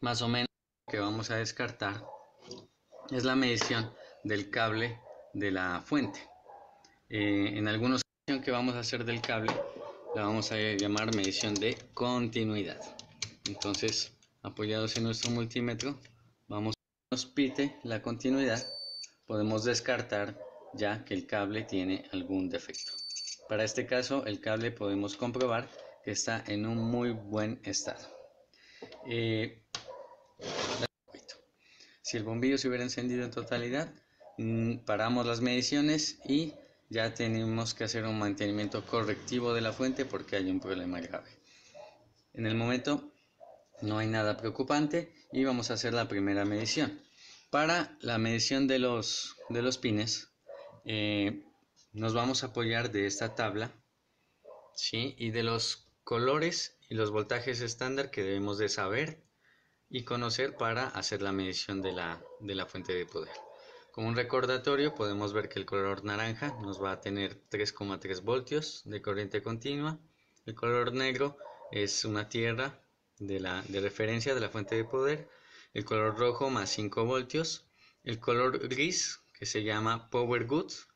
más o menos que vamos a descartar es la medición del cable de la fuente. Eh, en en algunos que vamos a hacer del cable la vamos a llamar medición de continuidad. Entonces, apoyados en nuestro multímetro, vamos nos pite la continuidad, podemos descartar ya que el cable tiene algún defecto. Para este caso el cable podemos comprobar que está en un muy buen estado. Eh, si el bombillo se hubiera encendido en totalidad, mm, paramos las mediciones y ya tenemos que hacer un mantenimiento correctivo de la fuente porque hay un problema grave. En el momento no hay nada preocupante y vamos a hacer la primera medición. Para la medición de los, de los pines, eh, nos vamos a apoyar de esta tabla ¿sí? y de los colores y los voltajes estándar que debemos de saber y conocer para hacer la medición de la, de la fuente de poder. Como un recordatorio podemos ver que el color naranja nos va a tener 3,3 voltios de corriente continua. El color negro es una tierra de, la, de referencia de la fuente de poder. El color rojo más 5 voltios. El color gris que se llama Power Goods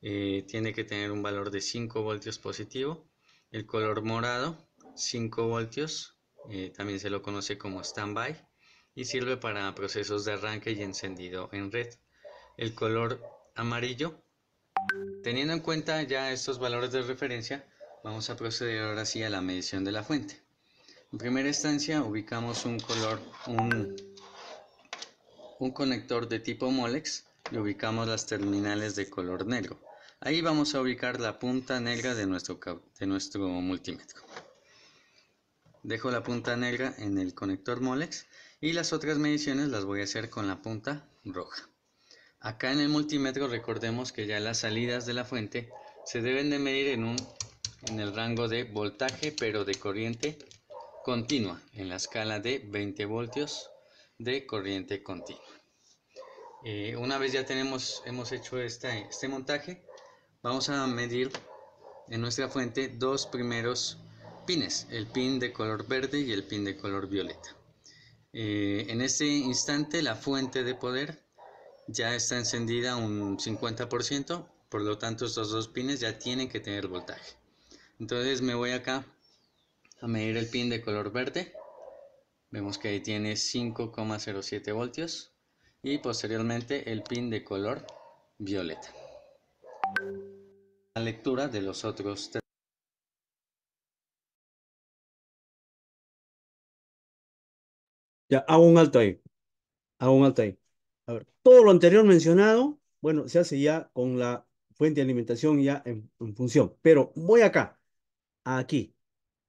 eh, tiene que tener un valor de 5 voltios positivo. El color morado, 5 voltios, eh, también se lo conoce como standby y sirve para procesos de arranque y encendido en red. El color amarillo, teniendo en cuenta ya estos valores de referencia, vamos a proceder ahora sí a la medición de la fuente. En primera instancia ubicamos un color, un, un conector de tipo Molex y ubicamos las terminales de color negro. Ahí vamos a ubicar la punta negra de nuestro, de nuestro multímetro. Dejo la punta negra en el conector Molex y las otras mediciones las voy a hacer con la punta roja. Acá en el multímetro recordemos que ya las salidas de la fuente se deben de medir en, un, en el rango de voltaje pero de corriente continua, en la escala de 20 voltios de corriente continua. Eh, una vez ya tenemos, hemos hecho este montaje, Vamos a medir en nuestra fuente dos primeros pines, el pin de color verde y el pin de color violeta. Eh, en este instante la fuente de poder ya está encendida un 50%, por lo tanto estos dos pines ya tienen que tener voltaje. Entonces me voy acá a medir el pin de color verde. Vemos que ahí tiene 5,07 voltios y posteriormente el pin de color violeta. La lectura de los otros tres Ya, hago un alto ahí. Hago un alto ahí. A ver, todo lo anterior mencionado, bueno, se hace ya con la fuente de alimentación ya en, función. Pero voy acá, aquí.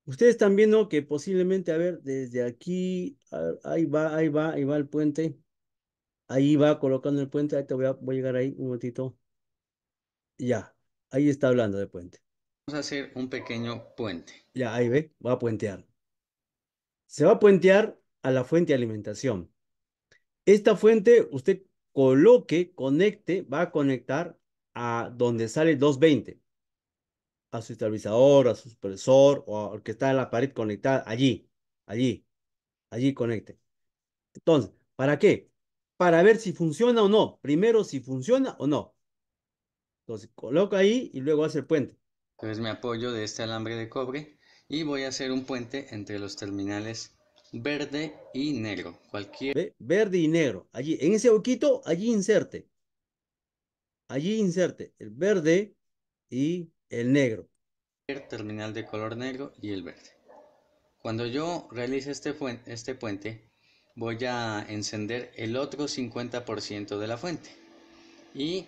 Ustedes están viendo que posiblemente, a ver, desde aquí, ahí va, ahí va, ahí va el puente. Ahí va colocando el puente. Ahí te voy a, voy a llegar ahí un momentito. Ya, ahí está hablando de puente. Vamos a hacer un pequeño puente. Ya, ahí ve, va a puentear. Se va a puentear a la fuente de alimentación. Esta fuente usted coloque, conecte, va a conectar a donde sale 220, a su estabilizador, a su supresor o al que está en la pared conectada, allí, allí, allí conecte. Entonces, ¿para qué? Para ver si funciona o no. Primero, si funciona o no. Entonces, coloco ahí y luego hace el puente. Entonces me apoyo de este alambre de cobre y voy a hacer un puente entre los terminales verde y negro. Cualquier... Verde y negro. Allí, en ese boquito, allí inserte. Allí inserte el verde y el negro. El terminal de color negro y el verde. Cuando yo realice este, este puente, voy a encender el otro 50% de la fuente. Y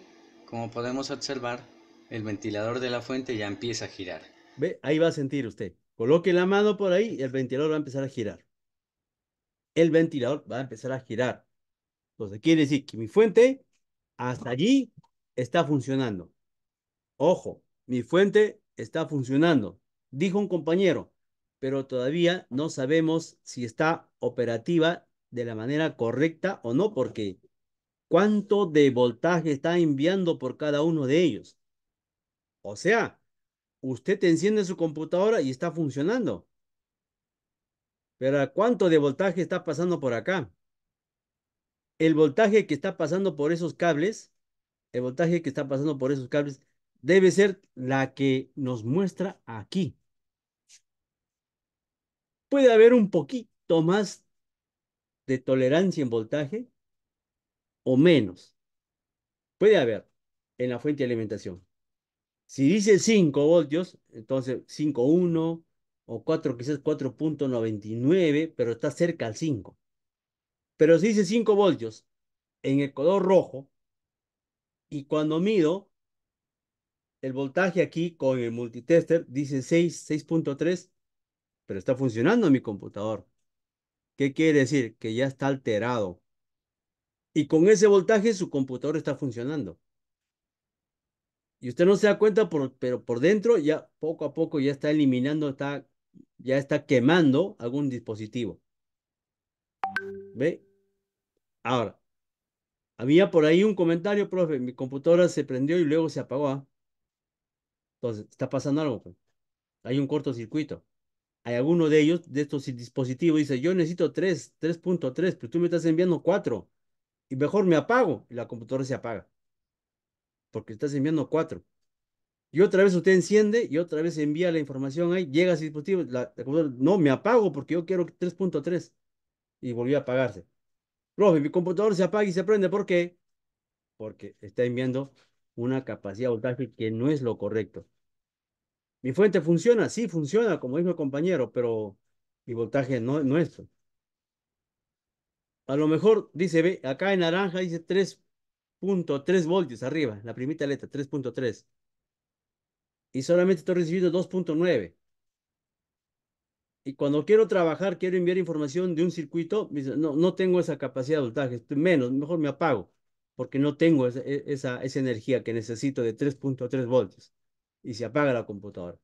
como podemos observar, el ventilador de la fuente ya empieza a girar. Ve, ahí va a sentir usted. Coloque la mano por ahí y el ventilador va a empezar a girar. El ventilador va a empezar a girar. Entonces quiere decir que mi fuente hasta allí está funcionando. Ojo, mi fuente está funcionando. Dijo un compañero, pero todavía no sabemos si está operativa de la manera correcta o no, porque cuánto de voltaje está enviando por cada uno de ellos. O sea, usted enciende su computadora y está funcionando. Pero ¿cuánto de voltaje está pasando por acá? El voltaje que está pasando por esos cables, el voltaje que está pasando por esos cables, debe ser la que nos muestra aquí. Puede haber un poquito más de tolerancia en voltaje, o menos. Puede haber en la fuente de alimentación. Si dice 5 voltios, entonces 5.1 o 4, quizás 4.99, pero está cerca al 5. Pero si dice 5 voltios en el color rojo, y cuando mido el voltaje aquí con el multitester, dice 6, 6.3, pero está funcionando mi computador. ¿Qué quiere decir? Que ya está alterado y con ese voltaje su computador está funcionando. Y usted no se da cuenta, pero por dentro ya poco a poco ya está eliminando, está, ya está quemando algún dispositivo. ¿Ve? Ahora, había por ahí un comentario, profe, mi computadora se prendió y luego se apagó. ¿ah? Entonces, está pasando algo. Pues. Hay un cortocircuito. Hay alguno de ellos, de estos dispositivos, dice, yo necesito 3, 3.3, pero tú me estás enviando 4 y mejor me apago y la computadora se apaga porque estás enviando cuatro. Y otra vez usted enciende y otra vez envía la información ahí, llega a ese dispositivo, la, computadora, no, me apago porque yo quiero 3.3 y volvió a apagarse. Profe, mi computador se apaga y se prende, ¿por qué? Porque está enviando una capacidad de voltaje que no es lo correcto. Mi fuente funciona, sí funciona, como dijo el compañero, pero mi voltaje no, no es a lo mejor dice, ve, acá en naranja dice 3.3 voltios arriba, la primita letra, 3.3. Y solamente estoy recibiendo 2.9. Y cuando quiero trabajar, quiero enviar información de un circuito, no, no tengo esa capacidad de voltaje, estoy menos, mejor me apago, porque no tengo esa, e, esa, esa energía que necesito de 3.3 voltios. Y se apaga la computadora.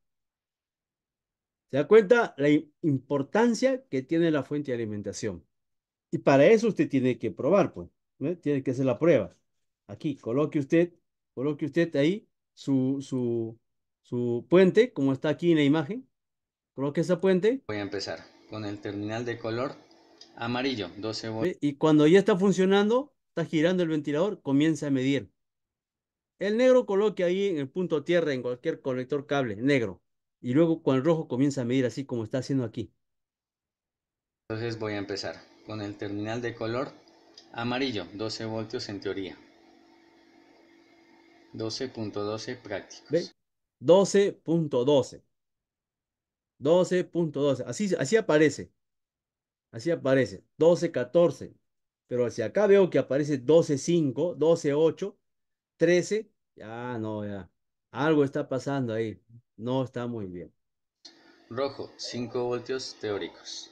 ¿Se da cuenta la importancia que tiene la fuente de alimentación? Y para eso usted tiene que probar, pues. Tiene que hacer la prueba. Aquí, coloque usted, coloque usted ahí su, su, su puente, como está aquí en la imagen. Coloque esa puente. Voy a empezar con el terminal de color amarillo, 12 voltios. Y cuando ya está funcionando, está girando el ventilador, comienza a medir. El negro coloque ahí en el punto tierra, en cualquier conector cable, negro. Y luego con el rojo comienza a medir así como está haciendo aquí. Entonces voy a empezar con el terminal de color amarillo, 12 voltios en teoría. 12.12 prácticos. 12.12. 12.12. Así, aparece. Así aparece. 12.14. Pero si acá veo que aparece 12.5, 12.8, 13. Ya, no, ya. Algo está pasando ahí. No está muy bien. Rojo, 5 voltios teóricos.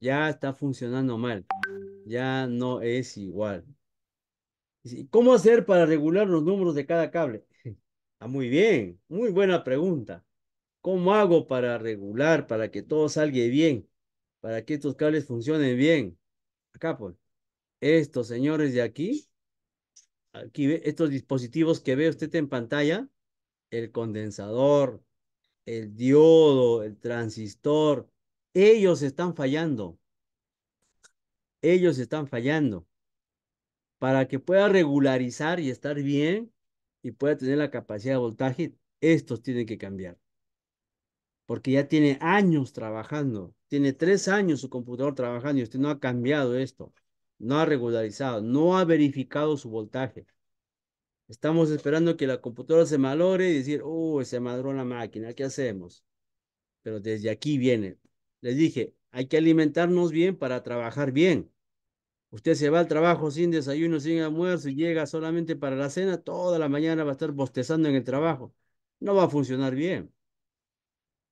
ya está funcionando mal, ya no es igual. ¿Cómo hacer para regular los números de cada cable? Ah, muy bien, muy buena pregunta. ¿Cómo hago para regular, para que todo salga bien, para que estos cables funcionen bien? Acá, pues, estos señores de aquí, aquí estos dispositivos que ve usted en pantalla, el condensador, el diodo, el transistor, ellos están fallando. Ellos están fallando. Para que pueda regularizar y estar bien y pueda tener la capacidad de voltaje, estos tienen que cambiar. Porque ya tiene años trabajando. Tiene tres años su computador trabajando y usted no ha cambiado esto. No ha regularizado, no ha verificado su voltaje. Estamos esperando que la computadora se malore y decir, oh, se madró la máquina, ¿qué hacemos? Pero desde aquí viene, les dije, hay que alimentarnos bien para trabajar bien. Usted se va al trabajo sin desayuno, sin almuerzo y llega solamente para la cena, toda la mañana va a estar bostezando en el trabajo. No va a funcionar bien.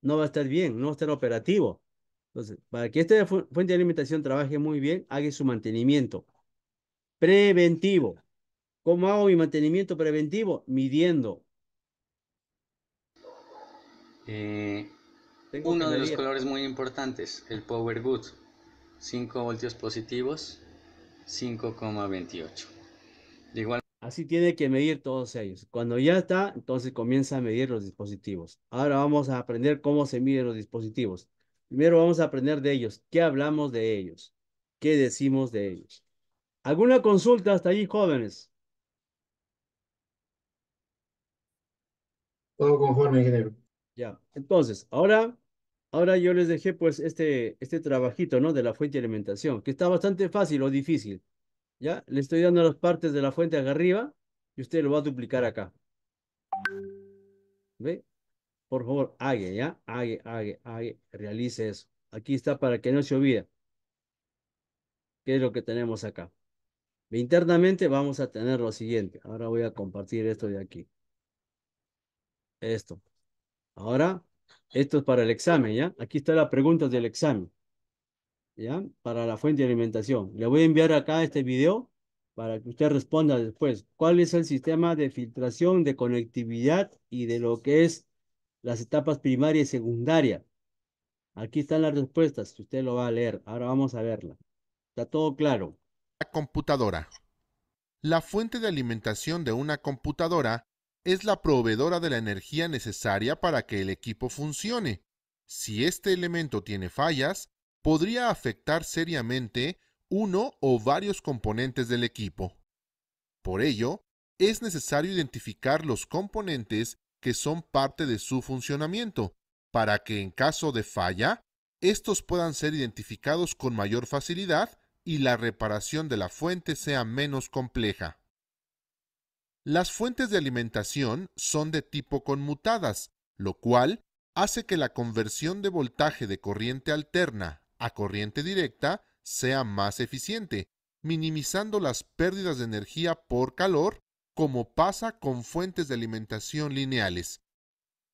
No va a estar bien, no va a estar operativo. Entonces, para que esta fuente de alimentación trabaje muy bien, haga su mantenimiento preventivo. ¿Cómo hago mi mantenimiento preventivo? Midiendo. Eh, uno de los colores muy importantes, el Power Good, 5 voltios positivos, 5,28. De igual Así tiene que medir todos ellos. Cuando ya está, entonces comienza a medir los dispositivos. Ahora vamos a aprender cómo se miden los dispositivos. Primero vamos a aprender de ellos. ¿Qué hablamos de ellos? ¿Qué decimos de ellos? ¿Alguna consulta hasta allí, jóvenes? Todo conforme, ingeniero. Ya, entonces, ahora, ahora yo les dejé pues este, este trabajito, ¿no? De la fuente de alimentación, que está bastante fácil o difícil. Ya, le estoy dando las partes de la fuente acá arriba y usted lo va a duplicar acá. ¿Ve? Por favor, hague, ¿ya? Hague, hague, hague. realice eso. Aquí está para que no se olvide. ¿Qué es lo que tenemos acá? Internamente vamos a tener lo siguiente. Ahora voy a compartir esto de aquí. Esto. Ahora, esto es para el examen, ¿ya? Aquí está la pregunta del examen, ¿ya? Para la fuente de alimentación. Le voy a enviar acá este video para que usted responda después. ¿Cuál es el sistema de filtración, de conectividad y de lo que es las etapas primaria y secundaria? Aquí están las respuestas, usted lo va a leer. Ahora vamos a verla. Está todo claro. La computadora. La fuente de alimentación de una computadora es la proveedora de la energía necesaria para que el equipo funcione. Si este elemento tiene fallas, podría afectar seriamente uno o varios componentes del equipo. Por ello, es necesario identificar los componentes que son parte de su funcionamiento, para que en caso de falla, estos puedan ser identificados con mayor facilidad y la reparación de la fuente sea menos compleja. Las fuentes de alimentación son de tipo conmutadas, lo cual hace que la conversión de voltaje de corriente alterna a corriente directa sea más eficiente, minimizando las pérdidas de energía por calor, como pasa con fuentes de alimentación lineales.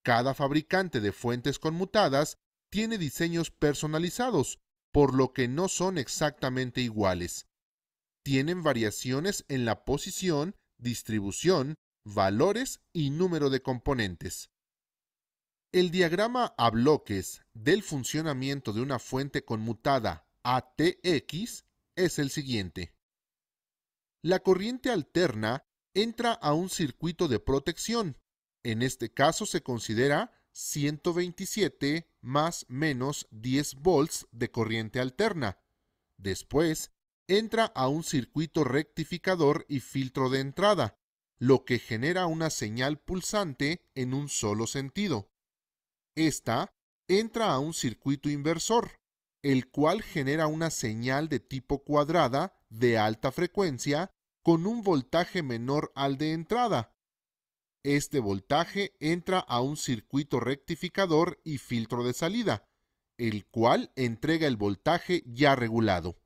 Cada fabricante de fuentes conmutadas tiene diseños personalizados, por lo que no son exactamente iguales. Tienen variaciones en la posición distribución, valores y número de componentes. El diagrama a bloques del funcionamiento de una fuente conmutada ATX es el siguiente. La corriente alterna entra a un circuito de protección. En este caso se considera 127 más menos 10 volts de corriente alterna. Después, entra a un circuito rectificador y filtro de entrada, lo que genera una señal pulsante en un solo sentido. Esta entra a un circuito inversor, el cual genera una señal de tipo cuadrada de alta frecuencia con un voltaje menor al de entrada. Este voltaje entra a un circuito rectificador y filtro de salida, el cual entrega el voltaje ya regulado.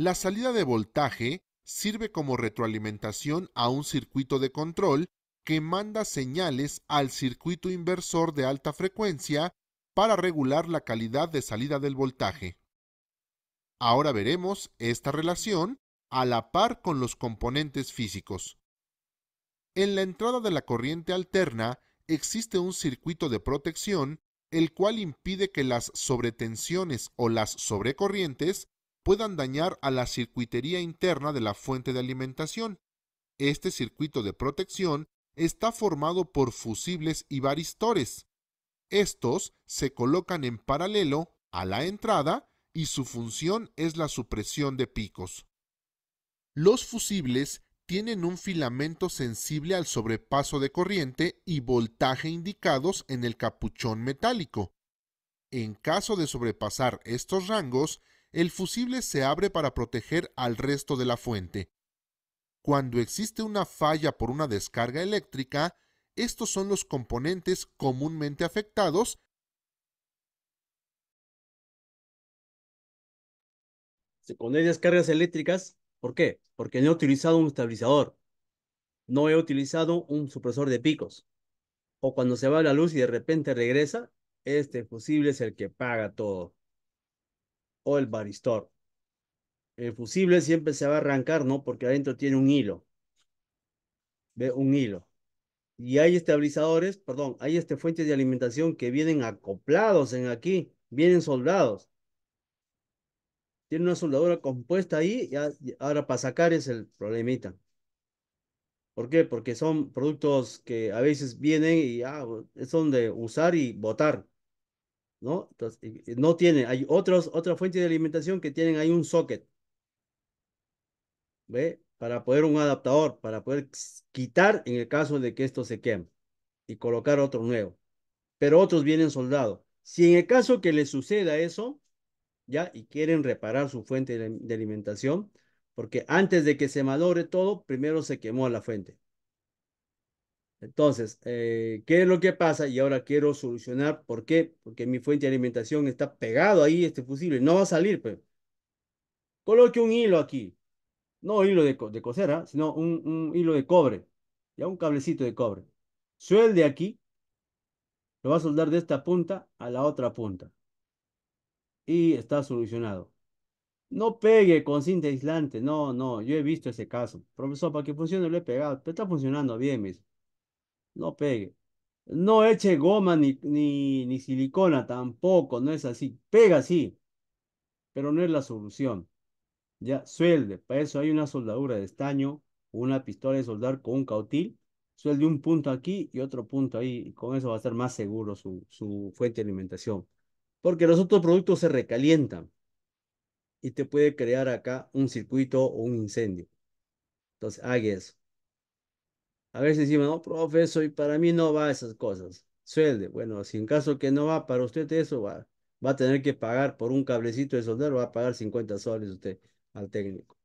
La salida de voltaje sirve como retroalimentación a un circuito de control que manda señales al circuito inversor de alta frecuencia para regular la calidad de salida del voltaje. Ahora veremos esta relación a la par con los componentes físicos. En la entrada de la corriente alterna existe un circuito de protección el cual impide que las sobretensiones o las sobrecorrientes puedan dañar a la circuitería interna de la fuente de alimentación. Este circuito de protección está formado por fusibles y varistores. Estos se colocan en paralelo a la entrada y su función es la supresión de picos. Los fusibles tienen un filamento sensible al sobrepaso de corriente y voltaje indicados en el capuchón metálico. En caso de sobrepasar estos rangos, el fusible se abre para proteger al resto de la fuente. Cuando existe una falla por una descarga eléctrica, estos son los componentes comúnmente afectados con hay descargas eléctricas, ¿por qué? Porque no he utilizado un estabilizador, no he utilizado un supresor de picos. O cuando se va la luz y de repente regresa, este fusible es el que paga todo o el baristor. El fusible siempre se va a arrancar, ¿no? Porque adentro tiene un hilo. ¿Ve? Un hilo. Y hay estabilizadores, perdón, hay este fuentes de alimentación que vienen acoplados en aquí, vienen soldados. Tiene una soldadura compuesta ahí, y ahora para sacar es el problemita. ¿Por qué? Porque son productos que a veces vienen y ah, son de usar y botar. ¿no? Entonces, no tienen, hay otras otra fuente de alimentación que tienen ahí un socket, ¿ve? Para poder un adaptador, para poder quitar en el caso de que esto se queme y colocar otro nuevo. Pero otros vienen soldados. Si en el caso que les suceda eso, ¿ya? Y quieren reparar su fuente de, alimentación, porque antes de que se madure todo, primero se quemó la fuente. Entonces, eh, ¿qué es lo que pasa? Y ahora quiero solucionar, ¿por qué? Porque mi fuente de alimentación está pegado ahí, este fusible, no va a salir, pues. Coloque un hilo aquí, no hilo de, de ¿ah? sino un, hilo de cobre, ya un cablecito de cobre. Suelde aquí, lo va a soldar de esta punta a la otra punta. Y está solucionado. No pegue con cinta aislante, no, no, yo he visto ese caso. Profesor, para que funcione lo he pegado, pero está funcionando bien, mis? no pegue. No eche goma ni, ni, ni silicona tampoco, no es así. Pega sí, pero no es la solución. Ya, suelde. Para eso hay una soldadura de estaño, una pistola de soldar con un cautil. Suelde un punto aquí y otro punto ahí. Y con eso va a ser más seguro su, su fuente de alimentación. Porque los otros productos se recalientan y te puede crear acá un circuito o un incendio. Entonces, haga eso. A veces decimos, no, profesor, y para mí no va esas cosas. Suelde. Bueno, si en caso que no va para usted eso, va, va a tener que pagar por un cablecito de soldar, va a pagar 50 soles usted al técnico.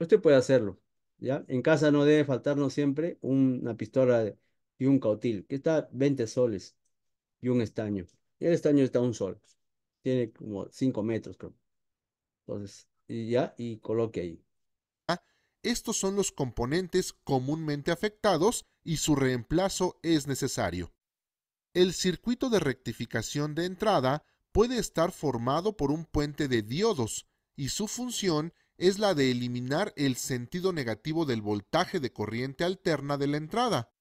Usted puede hacerlo. ¿ya? En casa no debe faltarnos siempre una pistola y un cautil, que está 20 soles y un estaño. Y el estaño está un sol. Tiene como 5 metros, creo. Entonces, y ya, y coloque ahí. Estos son los componentes comúnmente afectados y su reemplazo es necesario. El circuito de rectificación de entrada puede estar formado por un puente de diodos y su función es la de eliminar el sentido negativo del voltaje de corriente alterna de la entrada.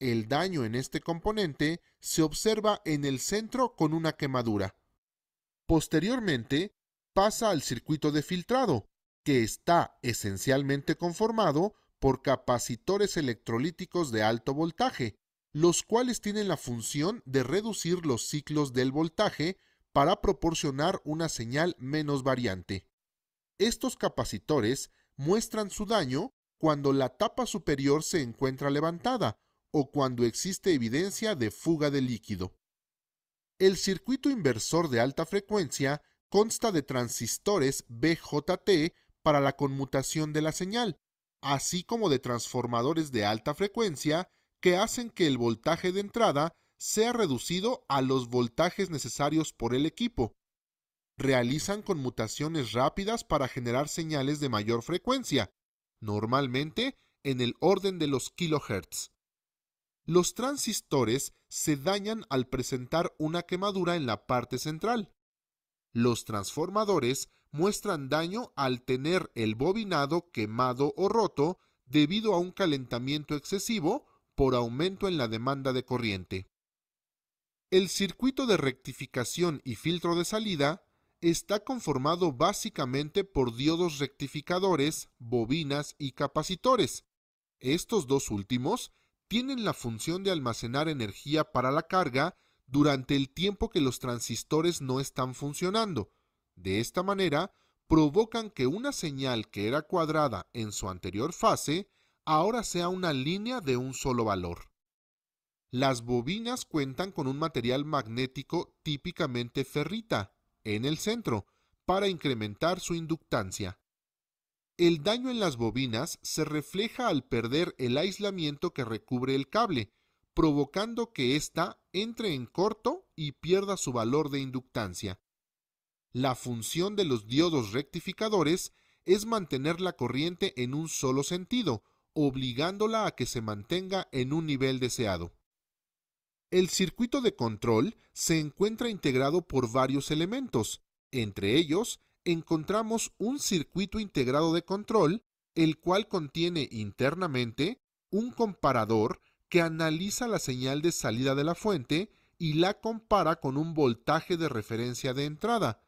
El daño en este componente se observa en el centro con una quemadura. Posteriormente, pasa al circuito de filtrado, que está esencialmente conformado por capacitores electrolíticos de alto voltaje, los cuales tienen la función de reducir los ciclos del voltaje para proporcionar una señal menos variante. Estos capacitores muestran su daño cuando la tapa superior se encuentra levantada o cuando existe evidencia de fuga de líquido. El circuito inversor de alta frecuencia consta de transistores BJT para la conmutación de la señal, así como de transformadores de alta frecuencia que hacen que el voltaje de entrada sea reducido a los voltajes necesarios por el equipo. Realizan conmutaciones rápidas para generar señales de mayor frecuencia, normalmente en el orden de los kilohertz. Los transistores se dañan al presentar una quemadura en la parte central. Los transformadores muestran daño al tener el bobinado quemado o roto debido a un calentamiento excesivo por aumento en la demanda de corriente. El circuito de rectificación y filtro de salida está conformado básicamente por diodos rectificadores, bobinas y capacitores. Estos dos últimos tienen la función de almacenar energía para la carga durante el tiempo que los transistores no están funcionando, de esta manera, provocan que una señal que era cuadrada en su anterior fase ahora sea una línea de un solo valor. Las bobinas cuentan con un material magnético típicamente ferrita en el centro para incrementar su inductancia. El daño en las bobinas se refleja al perder el aislamiento que recubre el cable, provocando que ésta entre en corto y pierda su valor de inductancia. La función de los diodos rectificadores es mantener la corriente en un solo sentido, obligándola a que se mantenga en un nivel deseado. El circuito de control se encuentra integrado por varios elementos. Entre ellos, encontramos un circuito integrado de control, el cual contiene internamente un comparador que analiza la señal de salida de la fuente y la compara con un voltaje de referencia de entrada,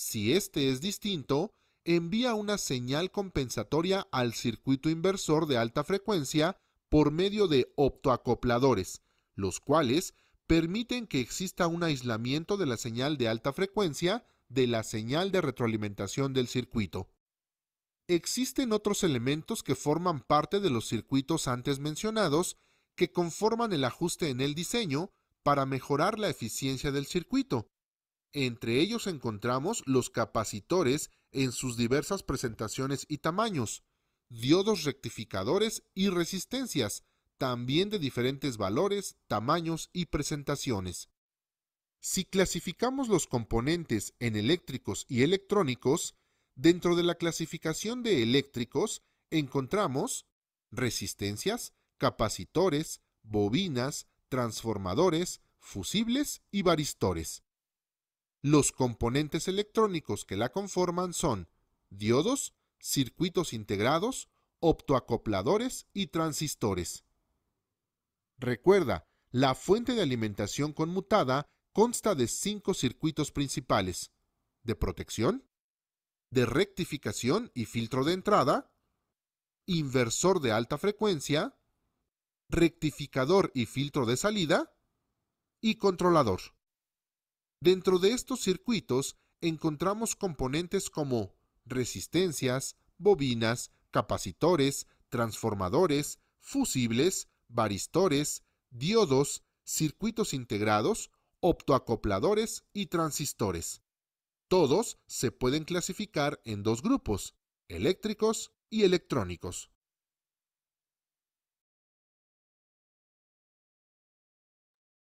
si este es distinto, envía una señal compensatoria al circuito inversor de alta frecuencia por medio de optoacopladores, los cuales permiten que exista un aislamiento de la señal de alta frecuencia de la señal de retroalimentación del circuito. Existen otros elementos que forman parte de los circuitos antes mencionados que conforman el ajuste en el diseño para mejorar la eficiencia del circuito, entre ellos encontramos los capacitores en sus diversas presentaciones y tamaños, diodos rectificadores y resistencias, también de diferentes valores, tamaños y presentaciones. Si clasificamos los componentes en eléctricos y electrónicos, dentro de la clasificación de eléctricos encontramos resistencias, capacitores, bobinas, transformadores, fusibles y varistores. Los componentes electrónicos que la conforman son diodos, circuitos integrados, optoacopladores y transistores. Recuerda, la fuente de alimentación conmutada consta de cinco circuitos principales, de protección, de rectificación y filtro de entrada, inversor de alta frecuencia, rectificador y filtro de salida, y controlador. Dentro de estos circuitos encontramos componentes como resistencias, bobinas, capacitores, transformadores, fusibles, varistores, diodos, circuitos integrados, optoacopladores y transistores. Todos se pueden clasificar en dos grupos, eléctricos y electrónicos.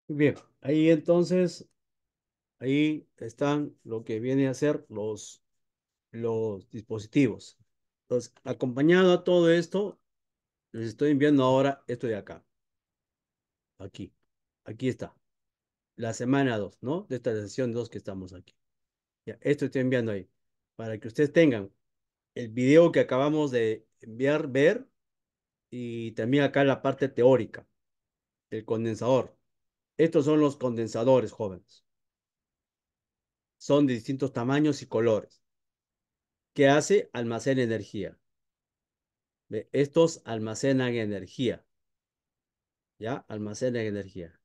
Bien, ahí entonces Ahí están lo que viene a ser los, los dispositivos. Entonces, acompañado a todo esto, les estoy enviando ahora esto de acá. Aquí. Aquí está. La semana 2, ¿no? De esta sesión 2 que estamos aquí. Ya, esto estoy enviando ahí. Para que ustedes tengan el video que acabamos de enviar, ver, y también acá la parte teórica, el condensador. Estos son los condensadores, jóvenes. Son de distintos tamaños y colores. ¿Qué hace? Almacena energía. ¿Ve? Estos almacenan energía. ¿Ya? Almacenan energía.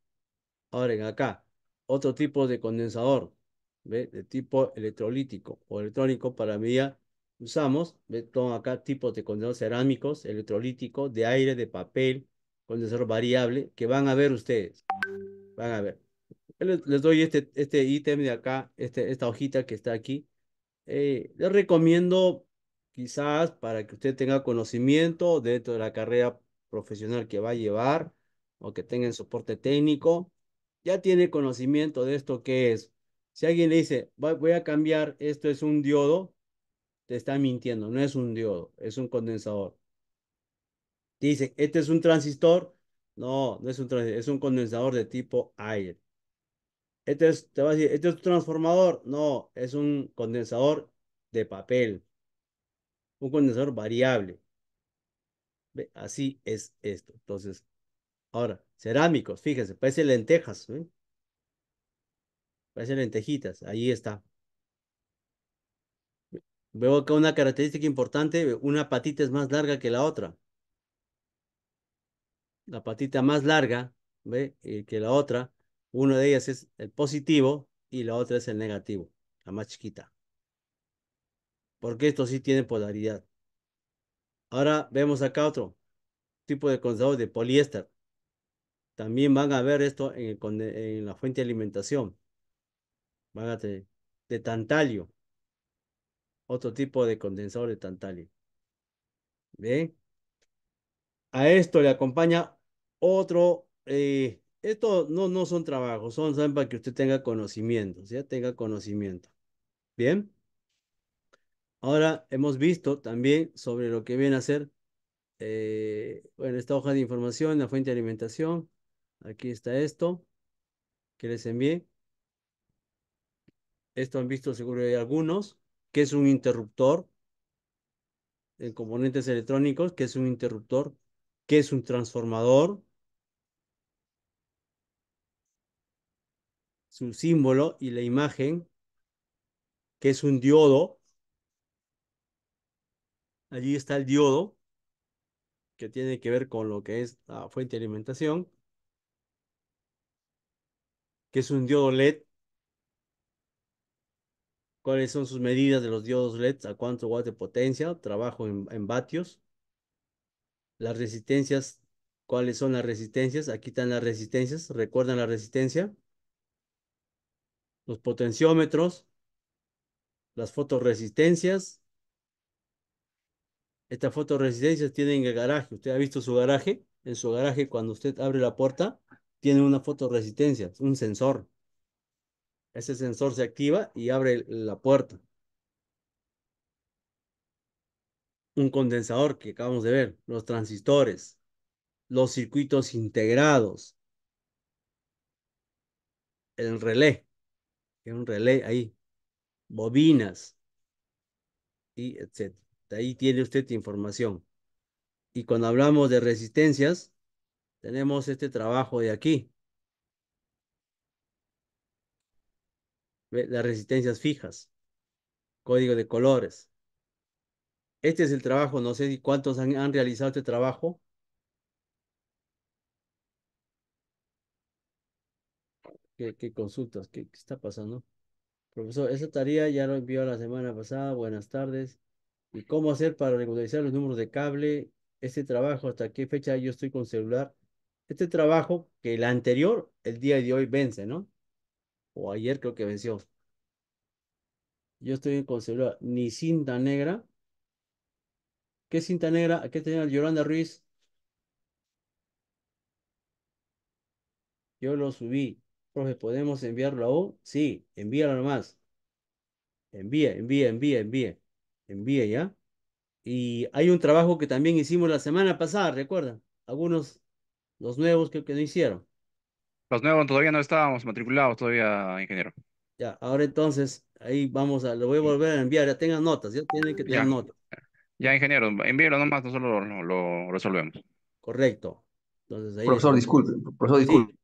Ahora, en acá, otro tipo de condensador, ¿ve? De tipo electrolítico o electrónico para medida usamos, ¿ve? Todo acá tipos de condensadores cerámicos, electrolítico, de aire, de papel, condensador variable, que van a ver ustedes. Van a ver les, doy este, este ítem de acá, este, esta hojita que está aquí. Eh, les recomiendo quizás para que usted tenga conocimiento dentro de la carrera profesional que va a llevar o que tenga el soporte técnico, ya tiene conocimiento de esto que es. Si alguien le dice, voy a cambiar, esto es un diodo, te está mintiendo, no es un diodo, es un condensador. dice, este es un transistor, no, no es un transistor, es un condensador de tipo aire. Este, este es, un transformador. No, es un condensador de papel. Un condensador variable. Así es esto. Entonces, ahora, cerámicos, fíjense, parece lentejas. Parece lentejitas. Ahí está. Veo acá una característica importante. Una patita es más larga que la otra. La patita más larga ¿ve? Eh, que la otra una de ellas es el positivo y la otra es el negativo, la más chiquita. Porque esto sí tiene polaridad. Ahora vemos acá otro tipo de condensador de poliéster. También van a ver esto en, la fuente de alimentación. Van a tener de tantalio. Otro tipo de condensador de tantalio. ¿Ven? A esto le acompaña otro eh, esto no, no son trabajos, son, para que usted tenga conocimiento, sea, tenga conocimiento. Bien. Ahora hemos visto también sobre lo que viene a ser, eh, en esta hoja de información, la fuente de alimentación. Aquí está esto que les envié. Esto han visto seguro hay algunos, que es un interruptor en componentes electrónicos, que es un interruptor, que es un transformador, su símbolo y la imagen, que es un diodo. Allí está el diodo, que tiene que ver con lo que es la fuente de alimentación, que es un diodo LED. ¿Cuáles son sus medidas de los diodos LED? ¿A cuánto watts de potencia? Trabajo en, en vatios. Las resistencias, ¿cuáles son las resistencias? Aquí están las resistencias. ¿Recuerdan la resistencia? los potenciómetros, las fotoresistencias. Estas fotoresistencias tienen el garaje. Usted ha visto su garaje. En su garaje, cuando usted abre la puerta, tiene una fotoresistencia, un sensor. Ese sensor se activa y abre la puerta. Un condensador que acabamos de ver, los transistores, los circuitos integrados, el relé tiene un relé ahí, bobinas, y etc. Ahí tiene usted información. Y cuando hablamos de resistencias, tenemos este trabajo de aquí. Las resistencias fijas, código de colores. Este es el trabajo, no sé cuántos han realizado este trabajo, ¿Qué, consultas? ¿Qué, está pasando? Profesor, esa tarea ya lo envió la semana pasada. Buenas tardes. ¿Y cómo hacer para regularizar los números de cable? Este trabajo, ¿hasta qué fecha yo estoy con celular? Este trabajo, que el anterior, el día de hoy vence, ¿no? O ayer creo que venció. Yo estoy con celular, ni cinta negra. ¿Qué cinta negra? qué tenía Yolanda Ruiz. Yo lo subí. Profe, ¿podemos enviarlo aún? Sí, envíalo nomás. Envía, envía, envía, envía. Envía, ¿ya? Y hay un trabajo que también hicimos la semana pasada, ¿recuerdan? Algunos, los nuevos que no hicieron. Los nuevos todavía no estábamos matriculados todavía, ingeniero. Ya, ahora entonces, ahí vamos a, lo voy a mm. volver a enviar, ya tengan notas, ya tienen que tener notas. Ya, ingeniero, envíalo nomás, nosotros lo, lo, lo resolvemos. Correcto. Entonces, ahí profesor, disculpe, profesor, disculpe.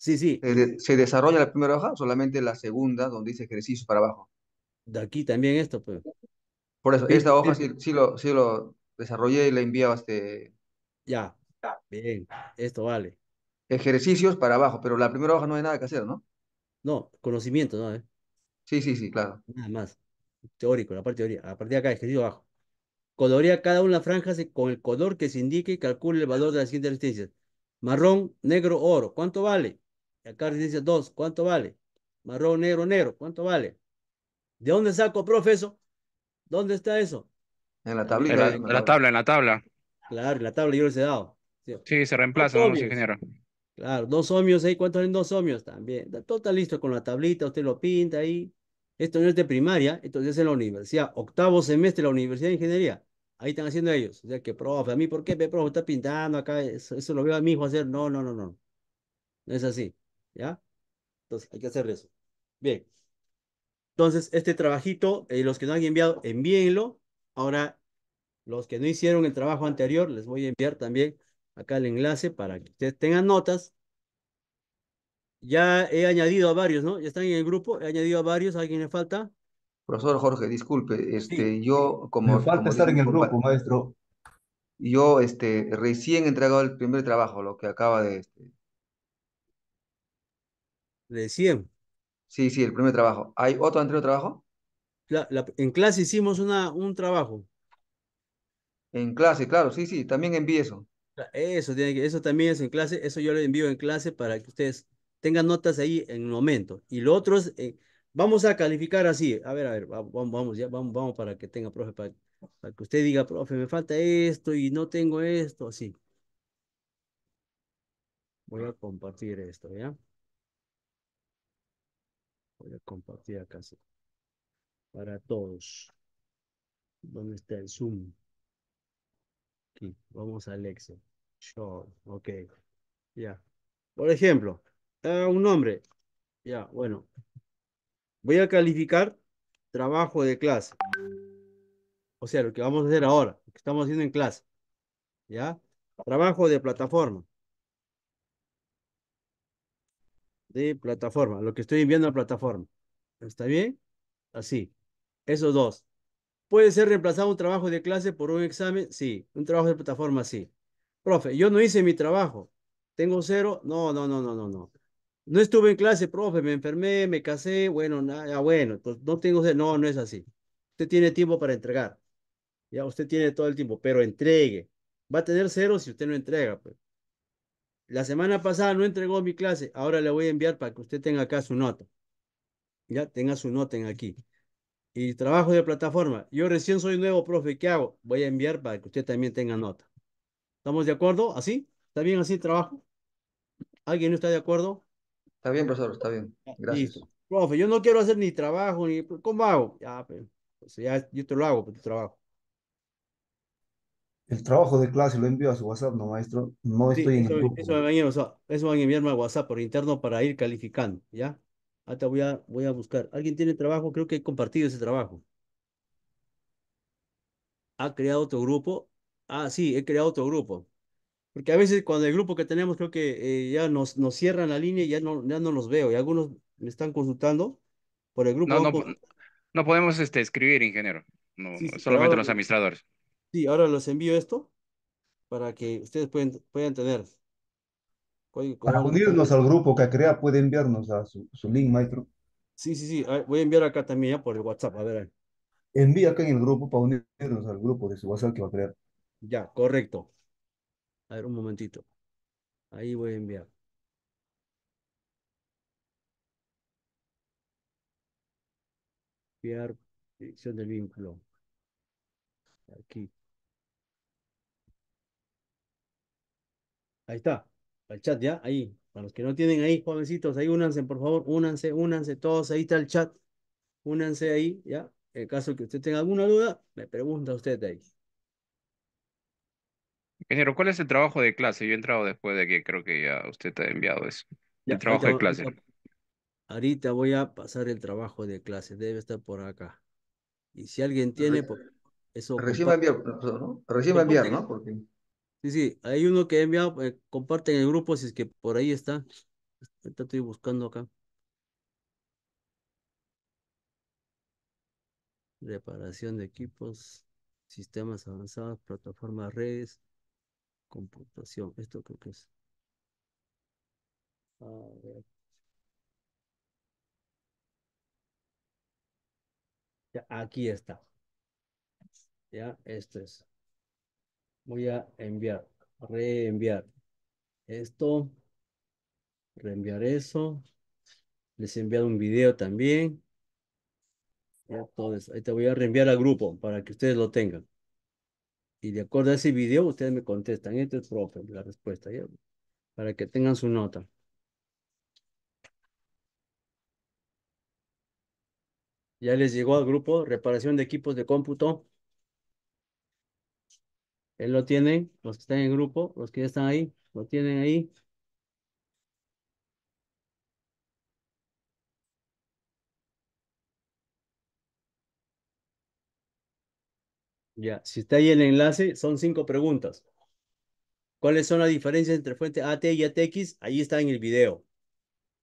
Sí, sí. Se, desarrolla la primera hoja, solamente la segunda, donde dice ejercicios para abajo. De aquí también esto, pues. Por eso, esta hoja sí, lo, sí lo desarrollé y la enviaba este. Ya. Bien, esto vale. Ejercicios para abajo, pero la primera hoja no hay nada que hacer, ¿no? No, conocimiento, ¿no? Eh. Sí, sí, sí, claro. Nada más. Teórico, la parte teoría. A partir de acá, ejercicio abajo. Colorea cada una franja con el color que se indique y calcule el valor de las siguientes resistencias. Marrón, negro, oro. ¿Cuánto vale? Acá dice dos. ¿Cuánto vale? Marrón, negro, negro. ¿Cuánto vale? ¿De dónde saco, profe, eso? ¿Dónde está eso? En la En la, tabla, en la tabla. Claro, en la tabla yo les he dado. Sí, se reemplaza. los ingeniero. Claro, dos ohmios ahí. ¿eh? cuánto son dos ohmios? También. Todo está listo con la tablita. Usted lo pinta ahí. Esto no es de primaria, Entonces es en la universidad. Octavo semestre de la Universidad de Ingeniería. Ahí están haciendo ellos. O sea que, profe, a mí, ¿por qué, profe, está pintando acá? Eso, lo veo a mi hijo hacer. No, no, no, no. No es así. ¿Ya? Entonces, hay que hacer eso. Bien. Entonces, este trabajito, eh, los que no han enviado, envíenlo. Ahora, los que no hicieron el trabajo anterior, les voy a enviar también acá el enlace para que ustedes tengan notas. Ya he añadido a varios, ¿no? Ya están en el grupo, he añadido a varios. ¿A alguien le falta? Profesor Jorge, disculpe, este, yo como... Me falta estar en el grupo, maestro. Yo, este, recién he entregado el primer trabajo, lo que acaba de, este, de 100. Sí, sí, el primer trabajo. ¿Hay otro anterior trabajo? en clase hicimos una, un trabajo. En clase, claro, sí, sí, también envíe eso. Eso, tiene que, eso también es en clase, eso yo le envío en clase para que ustedes tengan notas ahí en el momento. Y lo otro es, eh, vamos a calificar así, a ver, a ver, vamos, vamos, ya, vamos, vamos para que tenga, profe, para, para que usted diga, profe, me falta esto y no tengo esto, así. Voy a compartir esto, ¿ya? Voy a compartir acá para todos. ¿Dónde está el Zoom? Aquí. Vamos a Alexa. Sure. Ok. Ya. Por ejemplo, ah, un nombre. Ya, bueno. Voy a calificar trabajo de clase. O sea, lo que vamos a hacer ahora, lo que estamos haciendo en clase. ¿Ya? Trabajo de plataforma. de plataforma, lo que estoy enviando a plataforma. ¿Está bien? Así. Esos dos. ¿Puede ser reemplazado un trabajo de clase por un examen? Sí. Un trabajo de plataforma, sí. Profe, yo no hice mi trabajo. ¿Tengo cero? No, no, no, no, no, no. No estuve en clase, profe, me enfermé, me casé, bueno, nada, ah, bueno, pues no tengo cero. No, no es así. Usted tiene tiempo para entregar. Ya usted tiene todo el tiempo, pero entregue. Va a tener cero si usted no entrega. Pues la semana pasada no entregó mi clase, ahora le voy a enviar para que usted tenga acá su nota. Ya, tenga su nota en aquí. Y trabajo de plataforma. Yo recién soy nuevo, profe, ¿qué hago? Voy a enviar para que usted también tenga nota. ¿Estamos de acuerdo? ¿Así? ¿Está bien así el trabajo? ¿Alguien no está de acuerdo? Está bien, profesor, está bien. Gracias. Profe, yo no quiero hacer ni trabajo, ni... ¿Cómo hago? Ya, pues, pues ya yo te lo hago por pues, tu trabajo. El trabajo de clase lo envío a su WhatsApp, no, maestro. No estoy en eso, el grupo. Eso van, a, a enviarme a WhatsApp por interno para ir calificando, ¿ya? Hasta voy a, voy a buscar. ¿Alguien tiene trabajo? Creo que he compartido ese trabajo. ¿Ha creado otro grupo? Ah, sí, he creado otro grupo. Porque a veces cuando el grupo que tenemos creo que eh, ya nos, nos cierran la línea y ya no, ya no los veo. Y algunos me están consultando por el grupo. No, no, podemos este, escribir, ingeniero. No, solamente los administradores. Sí, ahora los envío esto para que ustedes pueden, puedan tener. para unirnos al grupo que crea, puede enviarnos a su, link, maestro. Sí, sí, sí. voy a enviar acá también ya por el WhatsApp. A ver. Envía acá en el grupo para unirnos al grupo de su WhatsApp que va a crear. Ya, correcto. A ver, un momentito. Ahí voy a enviar. Enviar dirección del vínculo. Aquí. Ahí está, el chat ya, ahí. Para los que no tienen ahí, jovencitos, ahí únanse, por favor, únanse, únanse todos, ahí está el chat. Únanse ahí, ya. En caso que usted tenga alguna duda, me pregunta usted ahí. Ingeniero, ¿cuál es el trabajo de clase? Yo he entrado después de que creo que ya usted te ha enviado eso. el trabajo de clase. Ahorita, voy a pasar el trabajo de clase, debe estar por acá. Y si alguien tiene, pues, eso. Recién va a enviar, ¿no? Reciba enviar, ¿no? Porque... Sí, sí, hay uno que he enviado, eh, comparten en el grupo, si es que por ahí está. Ahorita estoy buscando acá. Reparación de equipos, sistemas avanzados, plataformas, redes, computación. Esto creo que es. A ver. Ya, aquí está. Ya, esto es voy a enviar, reenviar esto, reenviar eso. Les he enviado un video también. Entonces, ahí te voy a reenviar al grupo para que ustedes lo tengan. Y de acuerdo a ese video, ustedes me contestan. Este es profe, la respuesta, Para que tengan su nota. Ya les llegó al grupo reparación de equipos de cómputo. Él lo tiene, los que están en el grupo, los que ya están ahí, lo tienen ahí. Ya, si está ahí el enlace, son cinco preguntas. ¿Cuáles son las diferencias entre fuente AT y ATX? Ahí está en el video.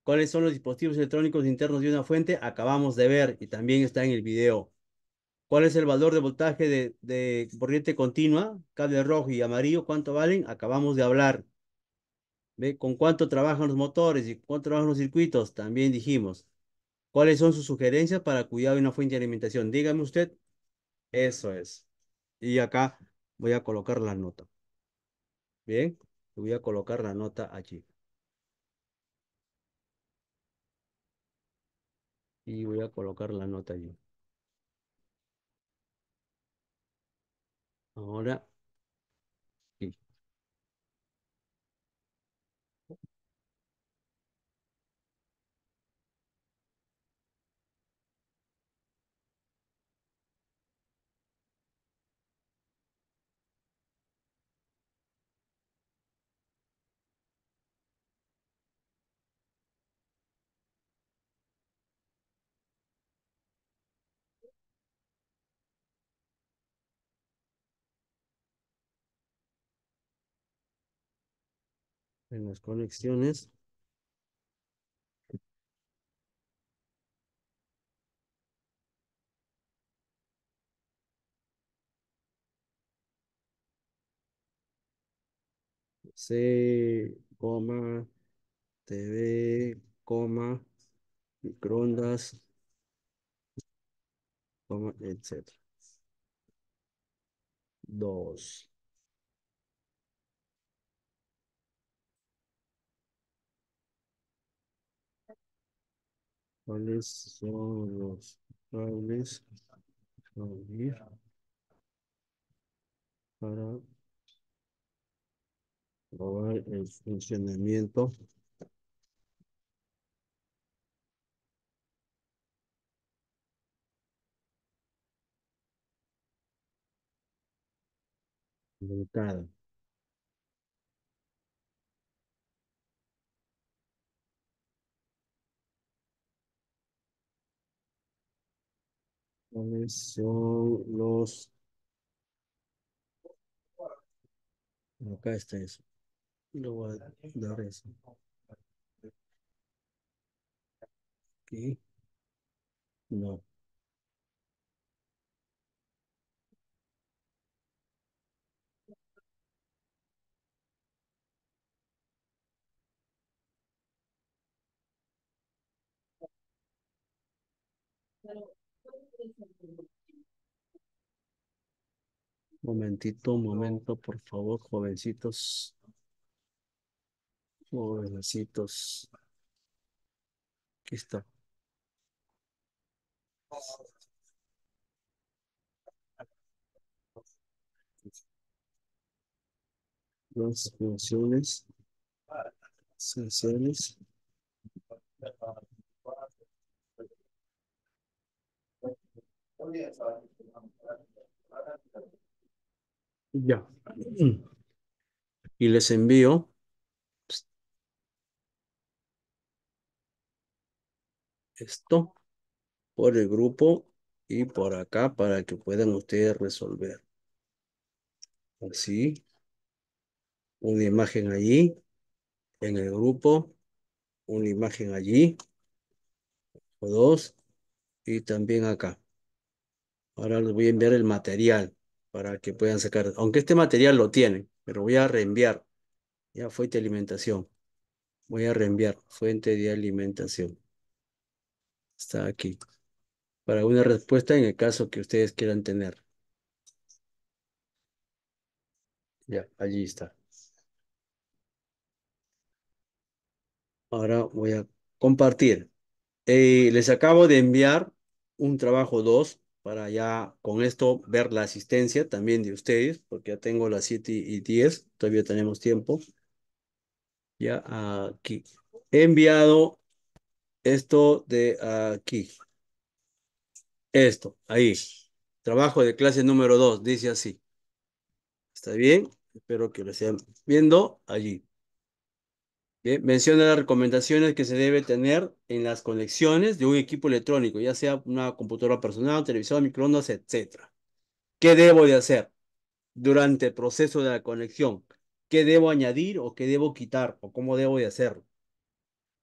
¿Cuáles son los dispositivos electrónicos internos de una fuente? Acabamos de ver y también está en el video. ¿Cuál es el valor de voltaje de, corriente continua? Cable rojo y amarillo, ¿cuánto valen? Acabamos de hablar. ¿Ve? ¿Con cuánto trabajan los motores y cuánto trabajan los circuitos? También dijimos. ¿Cuáles son sus sugerencias para cuidar de una fuente de alimentación? Dígame usted. Eso es. Y acá voy a colocar la nota. Bien, voy a colocar la nota allí. Y voy a colocar la nota allí. Ahora en las conexiones. C, coma, TV, coma, microondas, coma, etc. Dos. cuáles son los cables para probar el funcionamiento del ¿Cuáles son los... Acá está eso. Lo voy a dar eso. Aquí. No. momentito, un momento, por favor, jovencitos. Jovencitos. Aquí está. Las funciones ya. Y les envío. Pues, esto por el grupo y por acá para que puedan ustedes resolver. Así. Una imagen allí. En el grupo. Una imagen allí. O dos. Y también acá. Ahora les voy a enviar el material para que puedan sacar, aunque este material lo tienen, pero voy a reenviar. Ya, fuente de alimentación. Voy a reenviar, fuente de alimentación. Está aquí. Para una respuesta en el caso que ustedes quieran tener. Ya, allí está. Ahora voy a compartir. Eh, les acabo de enviar un trabajo 2 para ya con esto ver la asistencia también de ustedes, porque ya tengo las 7 y 10, todavía tenemos tiempo. Ya aquí. He enviado esto de aquí. Esto, ahí. Trabajo de clase número 2, dice así. ¿Está bien? Espero que lo estén viendo allí menciona las recomendaciones que se debe tener en las conexiones de un equipo electrónico, ya sea una computadora personal, televisor, microondas, etc. ¿Qué debo de hacer durante el proceso de la conexión? ¿Qué debo añadir o qué debo quitar o cómo debo de hacerlo?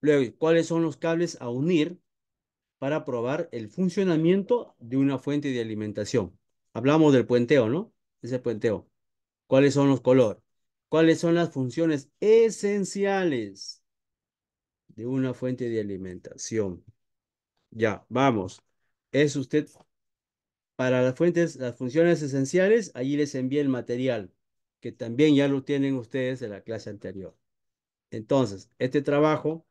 Luego, ¿cuáles son los cables a unir para probar el funcionamiento de una fuente de alimentación? Hablamos del puenteo, ¿no? Ese puenteo. ¿Cuáles son los colores? ¿Cuáles son las funciones esenciales de una fuente de alimentación? Ya, vamos. Es usted, para las fuentes, las funciones esenciales, allí les envié el material, que también ya lo tienen ustedes de la clase anterior. Entonces, este trabajo,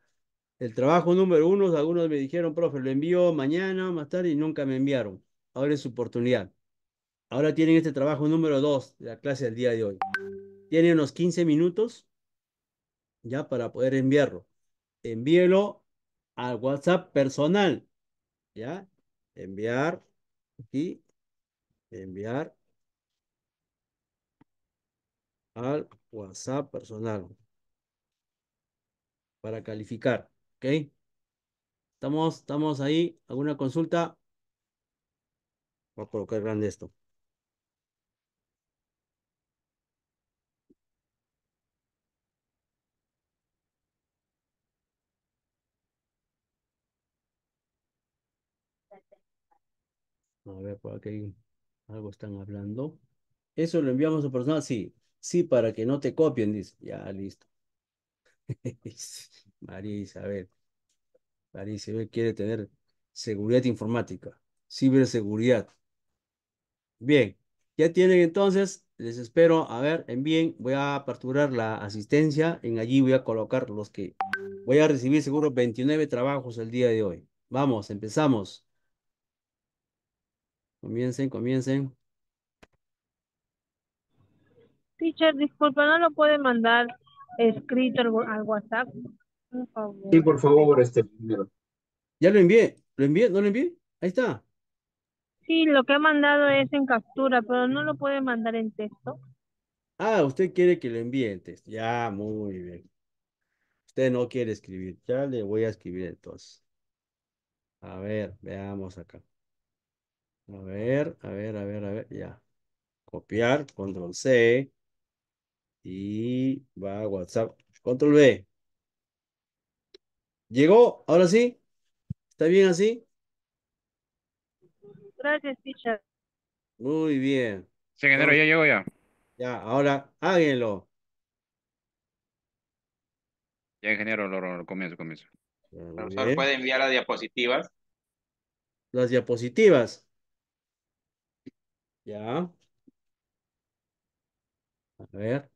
el trabajo número uno, algunos me dijeron, profe, lo envío mañana, más tarde, y nunca me enviaron. Ahora es su oportunidad. Ahora tienen este trabajo número dos de la clase del día de hoy. Tiene unos 15 minutos ya para poder enviarlo. Envíelo al WhatsApp personal. ¿Ya? Enviar aquí. Enviar al WhatsApp personal para calificar. ¿Ok? Estamos, estamos ahí. ¿Alguna consulta? Voy a colocar grande esto. A ver, por aquí algo están hablando. ¿Eso lo enviamos a personal? Sí, sí, para que no te copien, dice. Ya, listo. María Isabel. María Isabel quiere tener seguridad informática, ciberseguridad. Bien, ya tienen entonces, les espero, a ver, envíen, voy a aperturar la asistencia, en allí voy a colocar los que voy a recibir seguro 29 trabajos el día de hoy. Vamos, empezamos. Comiencen, comiencen. Teacher, disculpa, ¿no lo puede mandar escrito al WhatsApp? Por favor. Sí, por favor, este primero. Ya lo envié, lo envié, ¿no lo envié? Ahí está. Sí, lo que ha mandado es en captura, pero no lo puede mandar en texto. Ah, usted quiere que lo envíe en texto. Ya, muy bien. Usted no quiere escribir. Ya le voy a escribir entonces. A ver, veamos acá. A ver, a ver, a ver, a ver, ya. Copiar, control C. Y va a WhatsApp, control b ¿Llegó? ¿Ahora sí? ¿Está bien así? Gracias, Muy bien. ingeniero ya llegó ya. Ya, ahora háganlo. Ya, ingeniero, lo, lo, comienzo, comienzo. ¿puede enviar las diapositivas? Las diapositivas. Ya. A ver,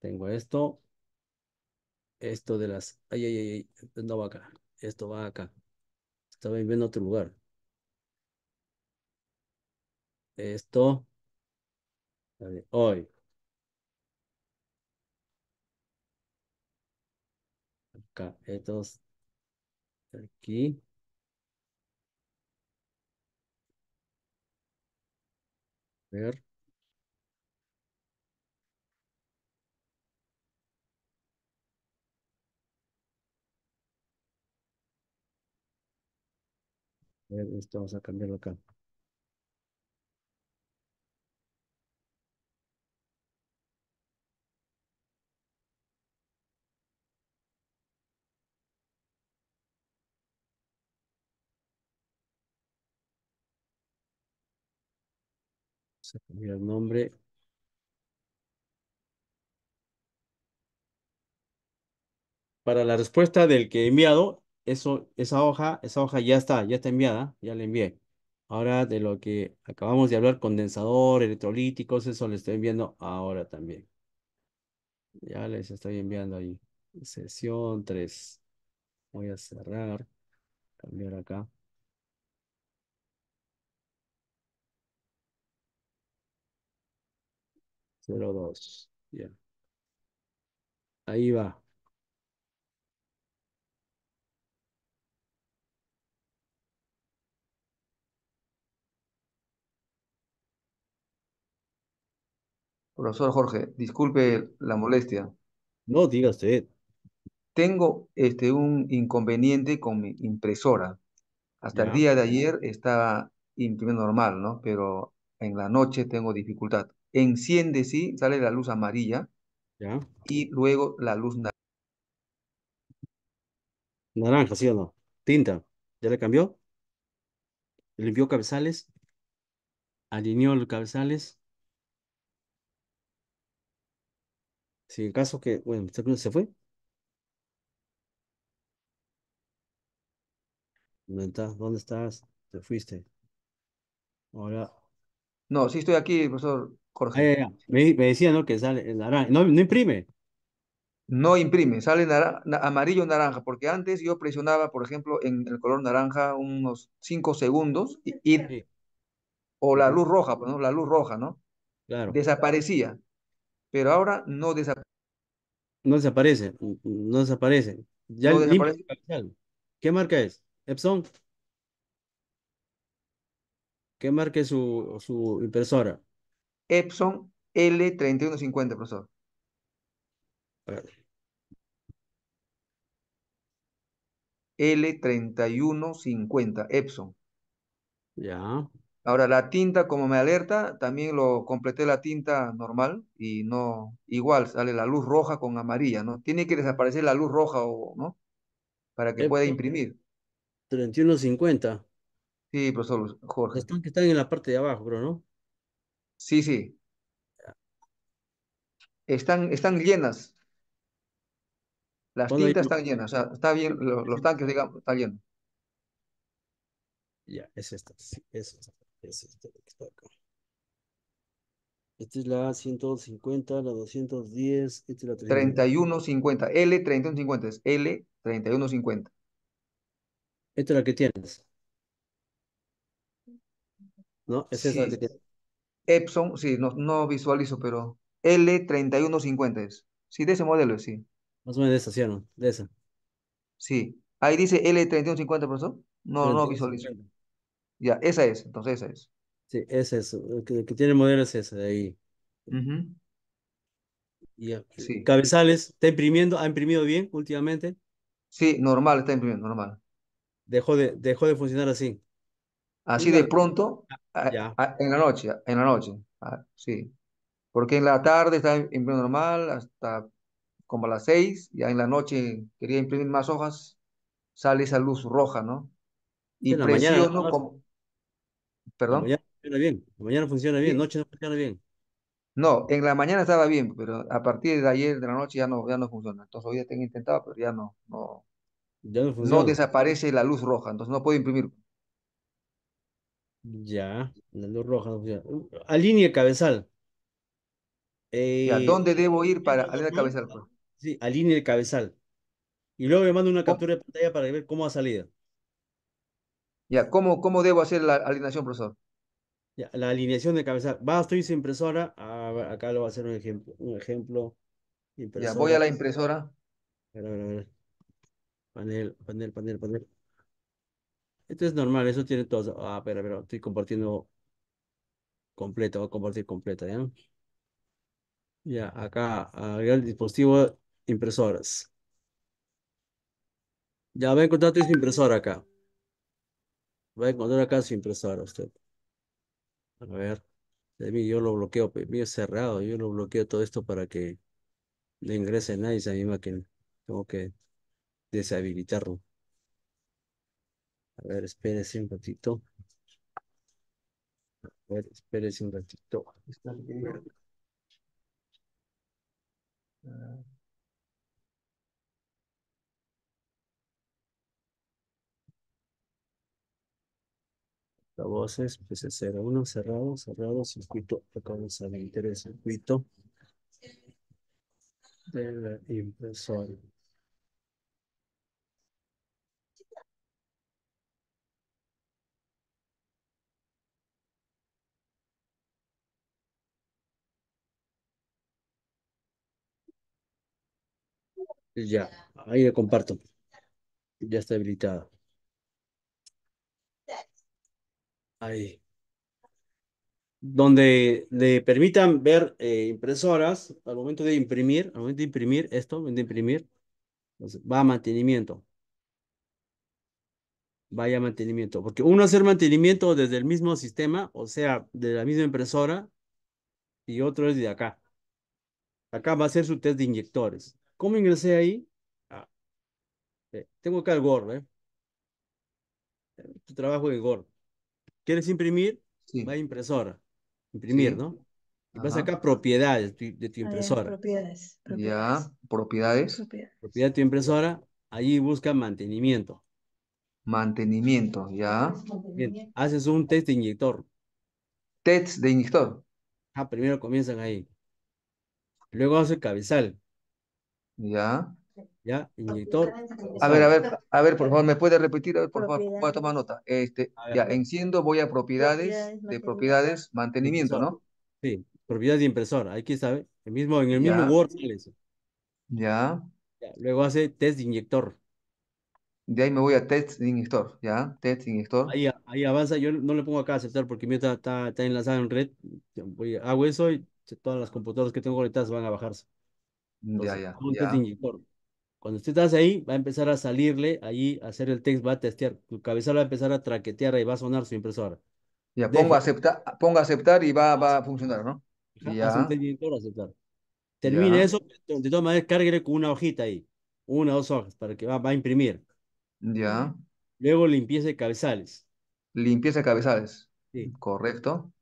tengo esto. Esto de las... Ay, ay, ay, ay. No va acá. Esto va acá. Estaba viendo otro lugar. Esto. hoy. Acá. Estos. Aquí. ver. esto vamos a cambiarlo acá. el nombre. Para la respuesta del que he enviado, eso, esa hoja, esa hoja ya está, ya está enviada, ya la envié. Ahora de lo que acabamos de hablar, condensador, electrolíticos, eso le estoy enviando ahora también. Ya les estoy enviando ahí. Sesión 3. Voy a cerrar, cambiar acá. 02. Ahí va. Profesor Jorge, disculpe la molestia. No, diga usted. Tengo este, un inconveniente con mi impresora. Hasta el día de ayer estaba imprimiendo normal, ¿no? Pero en la noche tengo dificultad enciende, sí, sale la luz amarilla. Y luego la luz naranja. Naranja, ¿sí o no? Tinta. ¿Ya le cambió? Limpió cabezales. Alineó los cabezales. Si en caso que, bueno, ¿se fue? ¿Dónde estás? Te fuiste. Ahora. No, sí estoy aquí, profesor. Jorge. Eh, me, decía, ¿no? Que sale el naranja. No, imprime. No imprime, sale amarillo naranja, porque antes yo presionaba, por ejemplo, en el color naranja unos 5 segundos y, o la luz roja, pues, ¿no? La luz roja, ¿no? Claro. Desaparecía. Pero ahora no desaparece. No desaparece, no desaparece. Ya ¿Qué marca es? Epson. ¿Qué marca es su, su impresora? Epson L3150, profesor. L3150, Epson. Ya. Ahora, la tinta, como me alerta, también lo completé la tinta normal y no, igual sale la luz roja con amarilla, ¿no? Tiene que desaparecer la luz roja, o, ¿no? Para que pueda imprimir. 3150. Sí, profesor Jorge. están en la parte de abajo, bro, ¿no? Sí, sí. Están, llenas. Las tintas están llenas. está bien, los, tanques, digamos, están llenos. ya, es esta, es esta, es que está acá. Esta es la 150, la 210, esta es la 31. 3150. L3150 es L3150. Esta es la que tienes, ¿no? esa Es la que tienes. Epson, sí, no, no visualizo, pero L3150 es. Sí, de ese modelo es, sí. Más o menos de esa, ¿sí no? De esa. Sí. Ahí dice L3150, profesor. No, no visualizo. Ya, esa es, entonces esa es. Sí, esa es. El que, tiene el modelo es esa, de ahí. Cabezales, ¿está imprimiendo? ¿Ha imprimido bien últimamente? Sí, normal, está imprimiendo, normal. de, dejó de funcionar así. Así de pronto, ah, en la noche, en la noche, ah, sí. Porque en la tarde estaba imprimiendo normal hasta como a las seis, ya en la noche quería imprimir más hojas, sale esa luz roja, ¿no? Y en la Perdón. mañana funciona bien, mañana funciona bien, noche no funciona bien. No, en la mañana estaba bien, pero a partir de ayer de la noche ya no, ya no funciona. Entonces hoy ya tengo intentado, pero ya no, no, ya no, no, desaparece la luz roja, entonces no puedo imprimir. Ya, la luz roja no funciona. A Alinea el cabezal. ¿A eh, dónde debo ir para alinear el cabezal? Pues? Sí, alinea el cabezal. Y luego me mando una captura de pantalla para ver cómo ha salido. Ya, ¿cómo, cómo debo hacer la alineación, profesor? Ya, la alineación de cabezal. Va, estoy sin impresora. acá lo voy a hacer un ejemplo. Un ejemplo. Ya, voy a la impresora. Panel, panel, panel, panel. Esto es normal, eso tiene todo. Ah, pero, pero estoy compartiendo completo, voy a compartir completa, ¿ya? Ya, acá, el dispositivo impresoras. Ya va a encontrar su impresora acá. Voy a encontrar acá su impresora usted. A ver, de yo lo bloqueo, mío es cerrado, yo lo bloqueo todo esto para que le ingrese nadie a esa misma que tengo que deshabilitarlo. A ver, espérese un ratito. A ver, espérese un ratito. Está La voz es PC01, pues, cerrado, cerrado, circuito, vamos de meter el circuito de la impresora. Ya, ahí le comparto. Ya está habilitado Ahí. Donde le permitan ver eh, impresoras, al momento de imprimir, al momento de imprimir esto, al momento de imprimir, pues, va a mantenimiento. Vaya mantenimiento. Porque uno hacer mantenimiento desde el mismo sistema, o sea, de la misma impresora, y otro es de acá. Acá va a ser su test de inyectores. ¿Cómo ingresé ahí? Ah, eh, tengo acá el Word, ¿eh? Tu trabajo en GOR. ¿Quieres imprimir? Va a impresora. Imprimir, ¿no? Y vas acá propiedades de tu, ah, impresora. propiedades, Ya, propiedades. Propiedad de tu impresora. Allí busca mantenimiento. Mantenimiento, ya. haces un test de inyector. Test de inyector. Ah, primero comienzan ahí. Luego hace cabezal. Ya. Ya, inyector. A ver, a ver, a ver, por favor, ¿me puede repetir? A ver, por favor, voy tomar nota. Este, ya, enciendo, voy a propiedades, de propiedades, mantenimiento, ¿no? Sí, propiedades de impresor, aquí sabe. El mismo, en el mismo Word Ya. Luego hace test de inyector. De ahí me voy a test de inyector, ¿ya? Test inyector. Ahí, avanza, yo no le pongo acá aceptar porque mi está, está, enlazado en red. Voy, hago eso y todas las computadoras que tengo conectadas van a bajarse ya, ya, Cuando usted estás ahí, va a empezar a salirle ahí, a hacer el text, va a testear, tu cabezal va a empezar a traquetear y va a sonar su impresora. Ya, pongo aceptar, aceptar y va, va a funcionar, ¿no? ya. aceptar. Termine eso, pues, de todas maneras, con una hojita ahí, una o dos hojas, para que va, va a imprimir. Ya. Luego limpieza de cabezales. Limpieza de cabezales. Sí. Correcto.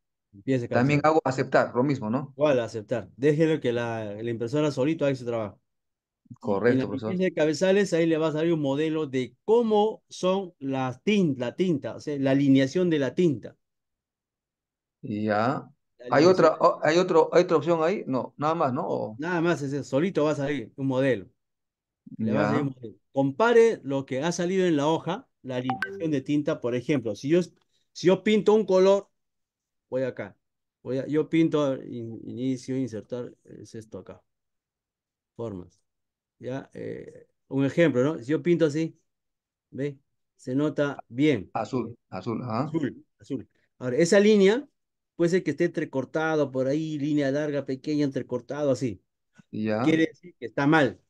También hago aceptar, lo mismo, ¿no? Igual, aceptar. Déjelo que la, impresora solito haga su trabajo. Correcto, en la profesor. de cabezales, ahí le va a salir un modelo de cómo son las tinta, la tinta, o sea, la alineación de la tinta. Ya. ¿Hay otra, hay, otro, ¿Hay otra opción ahí? No, nada más, ¿no? Nada más, es solito va a salir un modelo. Le va a salir un modelo. Compare lo que ha salido en la hoja, la alineación de tinta, por ejemplo. Si yo, si yo pinto un color voy acá. Voy yo pinto, inicio, insertar, es esto acá. Formas. Ya, eh, un ejemplo, ¿no? Si yo pinto así, ¿ve? Se nota bien. Azul, azul, ¿ah? Azul, azul. Ahora, esa línea puede ser que esté entrecortado por ahí, línea larga, pequeña, entrecortado, así. Ya. Quiere decir que está mal.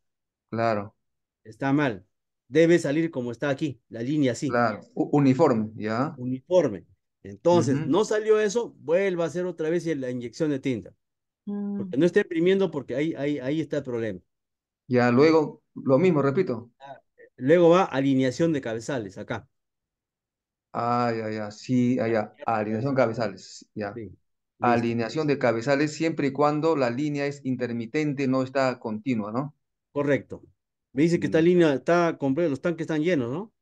Claro. Está mal. Debe salir como está aquí, la línea así. Claro, uniforme, ya. Uniforme. Entonces, no salió eso, vuelva a hacer otra vez la inyección de tinta. Mm. Porque no esté imprimiendo porque ahí, ahí, ahí está el problema. Ya luego, lo mismo, repito. Ah, luego va alineación de cabezales, acá. Ah, ya, ya, sí, allá. Ah, alineación de cabezales, ya. Alineación de cabezales siempre y cuando la línea es intermitente, no está continua, ¿no? Correcto. Me dice que esta mm. línea está completa, los tanques están llenos, ¿no?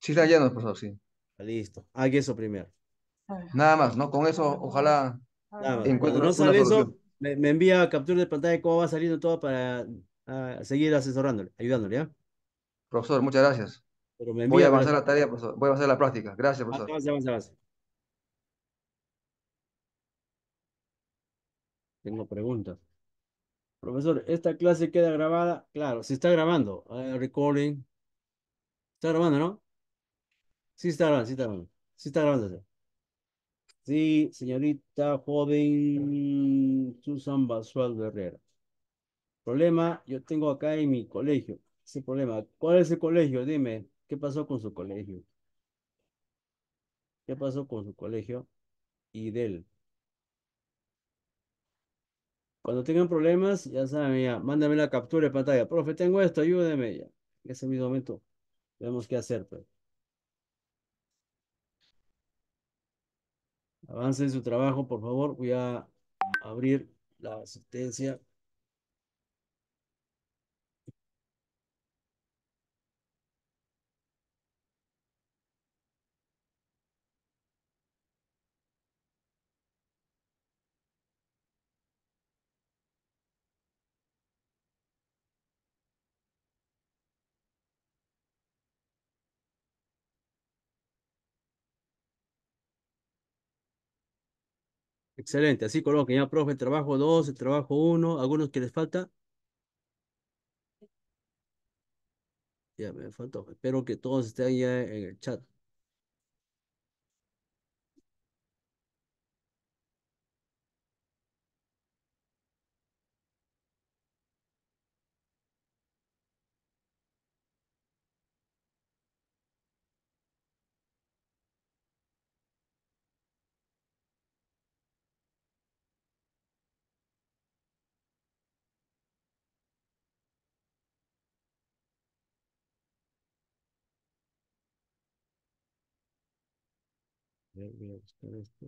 Sí, están llenos, por favor, sí. Ah, listo. Haga eso primero. Nada más, ¿no? Con eso, ojalá encuentre no sale eso, me, envía captura de pantalla de cómo va saliendo todo para ah, seguir asesorándole, ayudándole, ¿ya? Profesor, muchas gracias. Voy a avanzar la tarea, profesor. Voy a avanzar la práctica. Gracias, profesor. Tengo preguntas. Profesor, ¿esta clase queda grabada? Claro, se está grabando. recording. Está grabando, ¿no? Sí está grabando, sí está grabando. Sí está grabando. Sí, señorita joven Susan Basualdo Herrera. Problema, yo tengo acá en mi colegio. Ese problema. ¿Cuál es el colegio? Dime, ¿qué pasó con su colegio? ¿Qué pasó con su colegio y del? Cuando tengan problemas, ya saben, ya, mándame la captura de pantalla. Profe, tengo esto, ayúdeme ya. En ese mismo momento, vemos qué hacer, pues. Avance en su trabajo, por favor. Voy a abrir la asistencia. Excelente, así coloquen ya, profe, el trabajo 2, el trabajo 1, algunos que les falta. Ya me faltó, espero que todos estén ya en el chat. Gracias. buscar esto.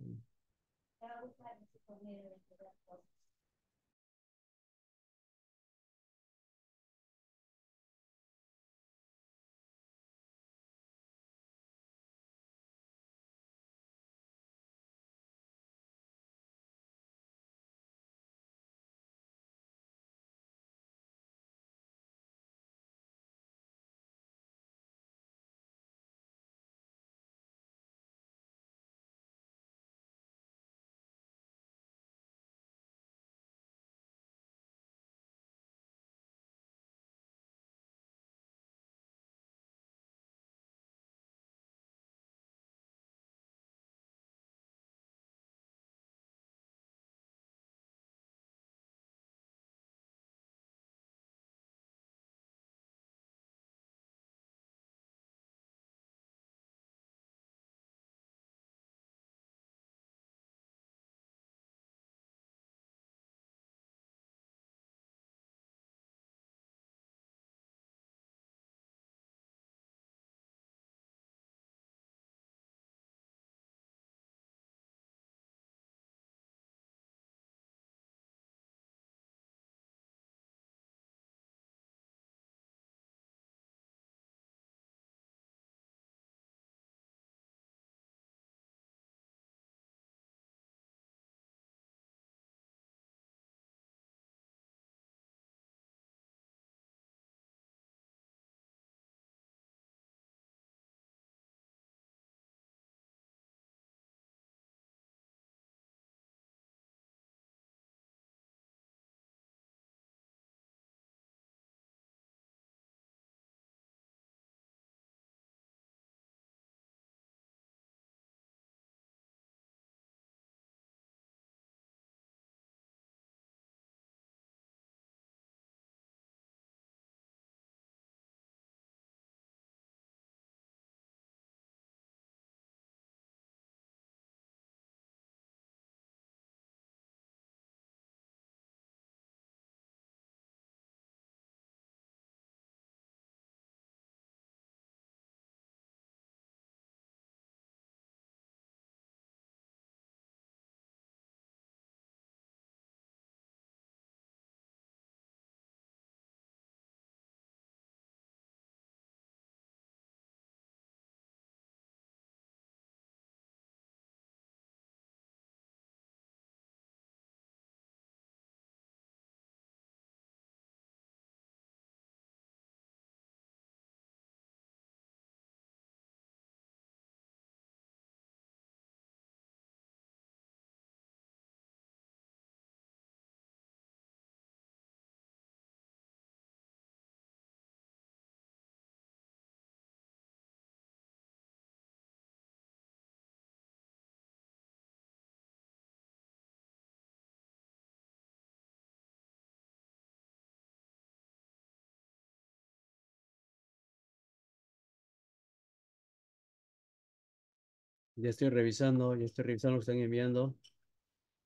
Ya estoy revisando, ya estoy revisando lo que están enviando.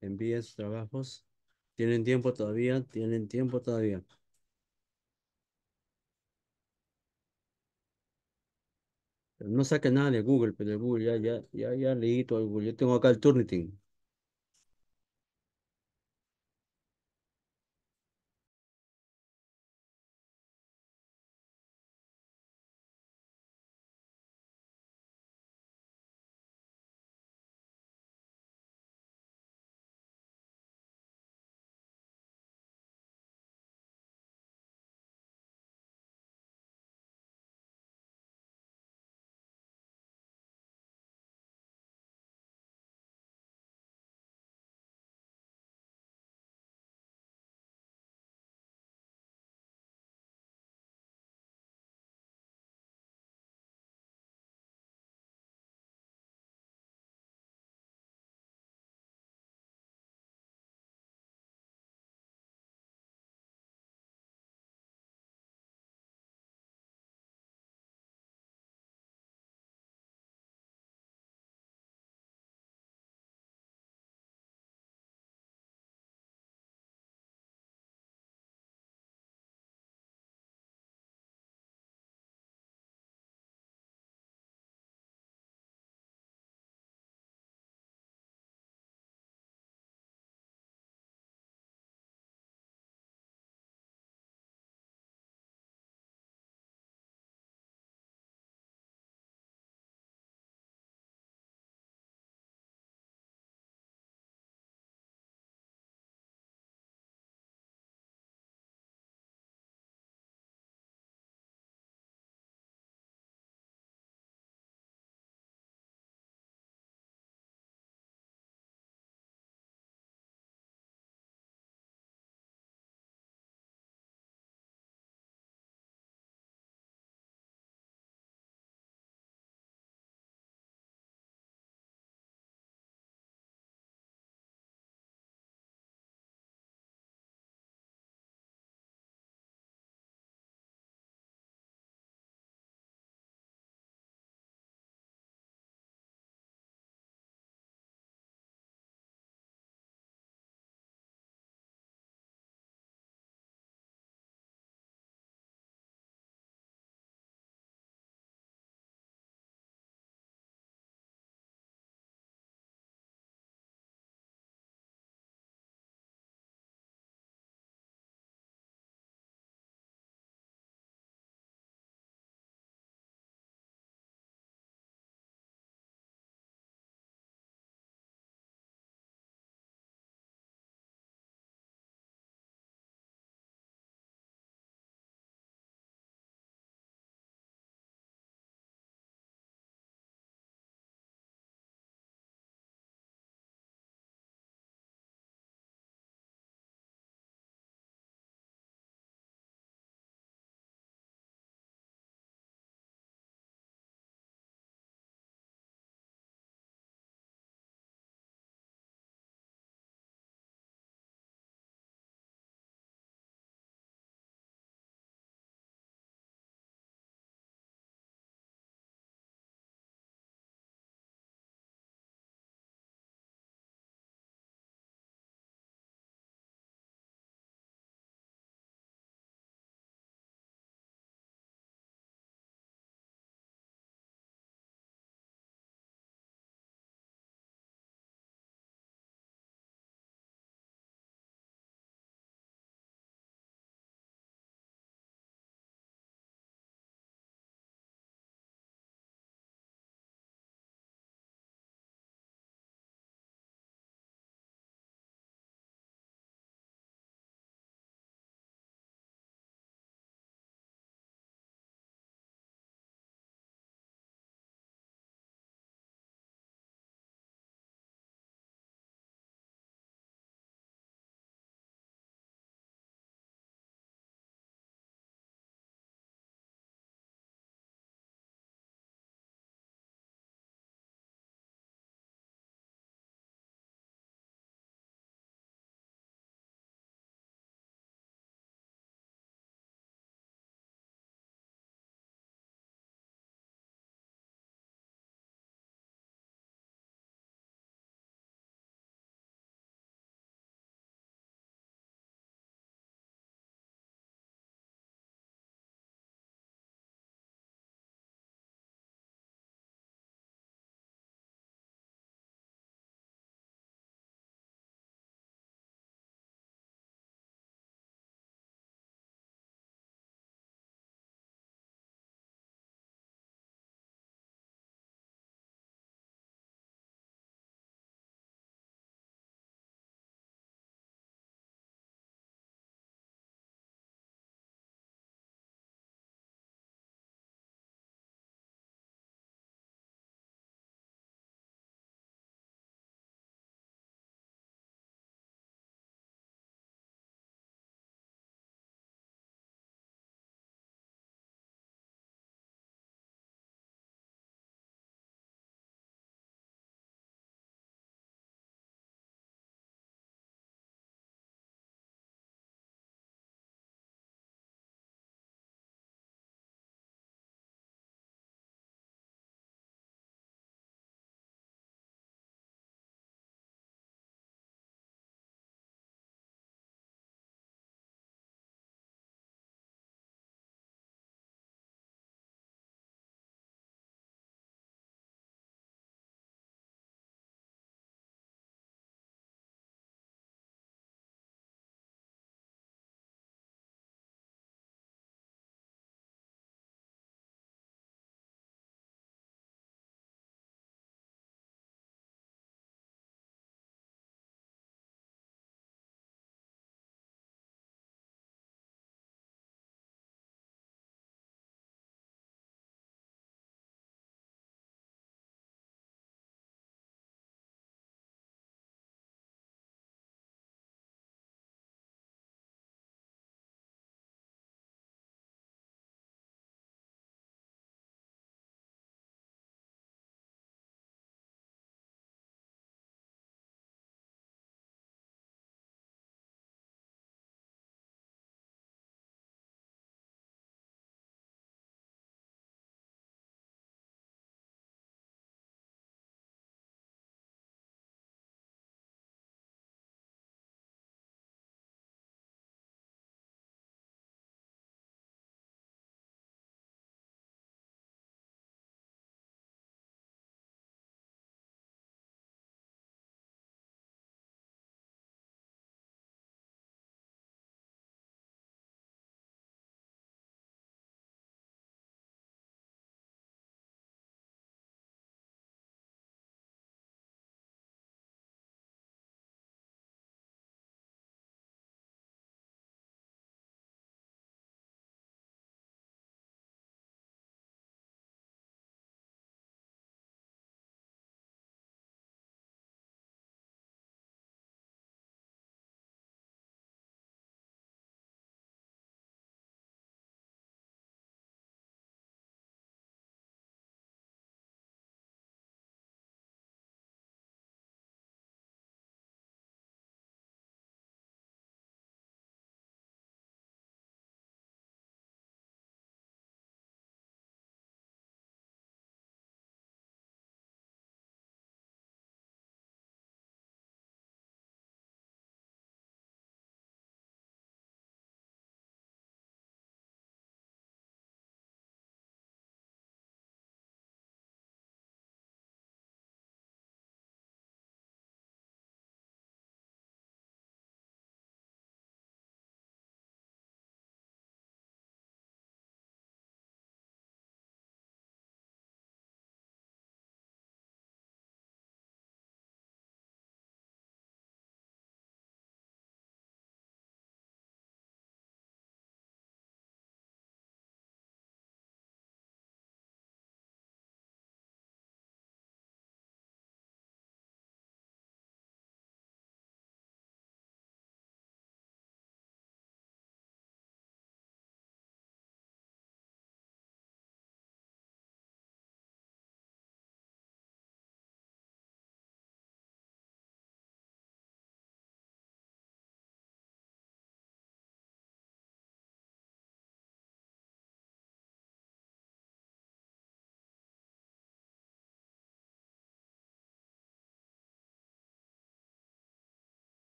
Envíen sus trabajos. Tienen tiempo todavía, tienen tiempo todavía. no saque nada de Google, pero Google ya, ya, ya, ya leí todo el Google. Yo tengo acá el Turnitin.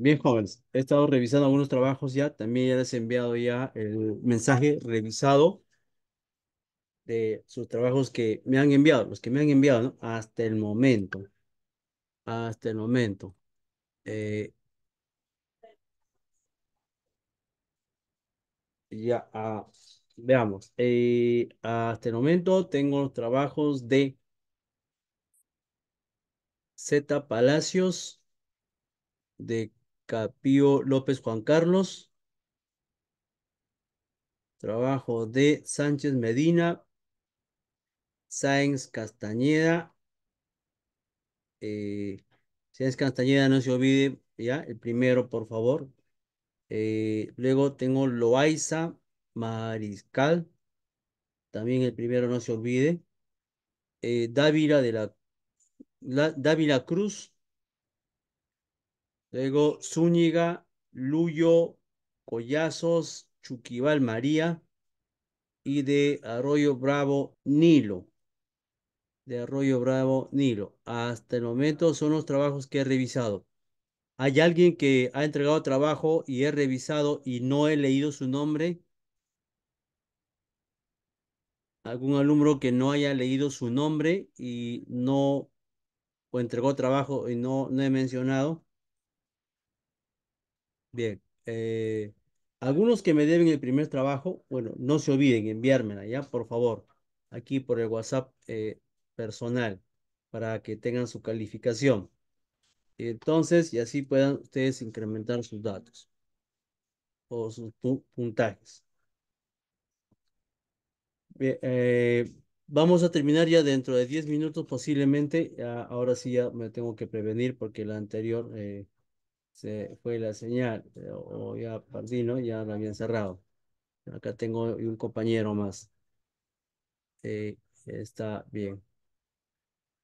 Bien, jóvenes, he estado revisando algunos trabajos ya. También ya les he enviado ya el mensaje revisado de sus trabajos que me han enviado, los que me han enviado, Hasta el momento. Hasta el momento. Eh, ya, ah, veamos. Eh, hasta el momento tengo los trabajos de Z Palacios, de Capío López Juan Carlos. Trabajo de Sánchez Medina, Sáenz Castañeda. Eh, Sáenz Castañeda, no se olvide, ya, el primero, por favor. Eh, luego tengo Loaiza Mariscal, también el primero, no se olvide. Eh, Dávila de la Dávila Cruz, Luego Zúñiga, Luyo, Collazos, Chuquival María y de Arroyo Bravo Nilo. De Arroyo Bravo Nilo. Hasta el momento son los trabajos que he revisado. ¿Hay alguien que ha entregado trabajo y he revisado y no he leído su nombre? ¿Algún alumno que no haya leído su nombre y no o entregó trabajo y no, no he mencionado? Bien. Eh, algunos que me deben el primer trabajo, bueno, no se olviden enviármela, ¿ya? Por favor, aquí por el WhatsApp eh, personal, para que tengan su calificación. Entonces, y así puedan ustedes incrementar sus datos o sus puntajes. Eh, vamos a terminar ya dentro de 10 minutos posiblemente. ahora sí ya me tengo que prevenir porque la anterior se fue la señal eh, o, ya perdí, ¿no? Ya la habían cerrado. Acá tengo un compañero más. Eh, está bien.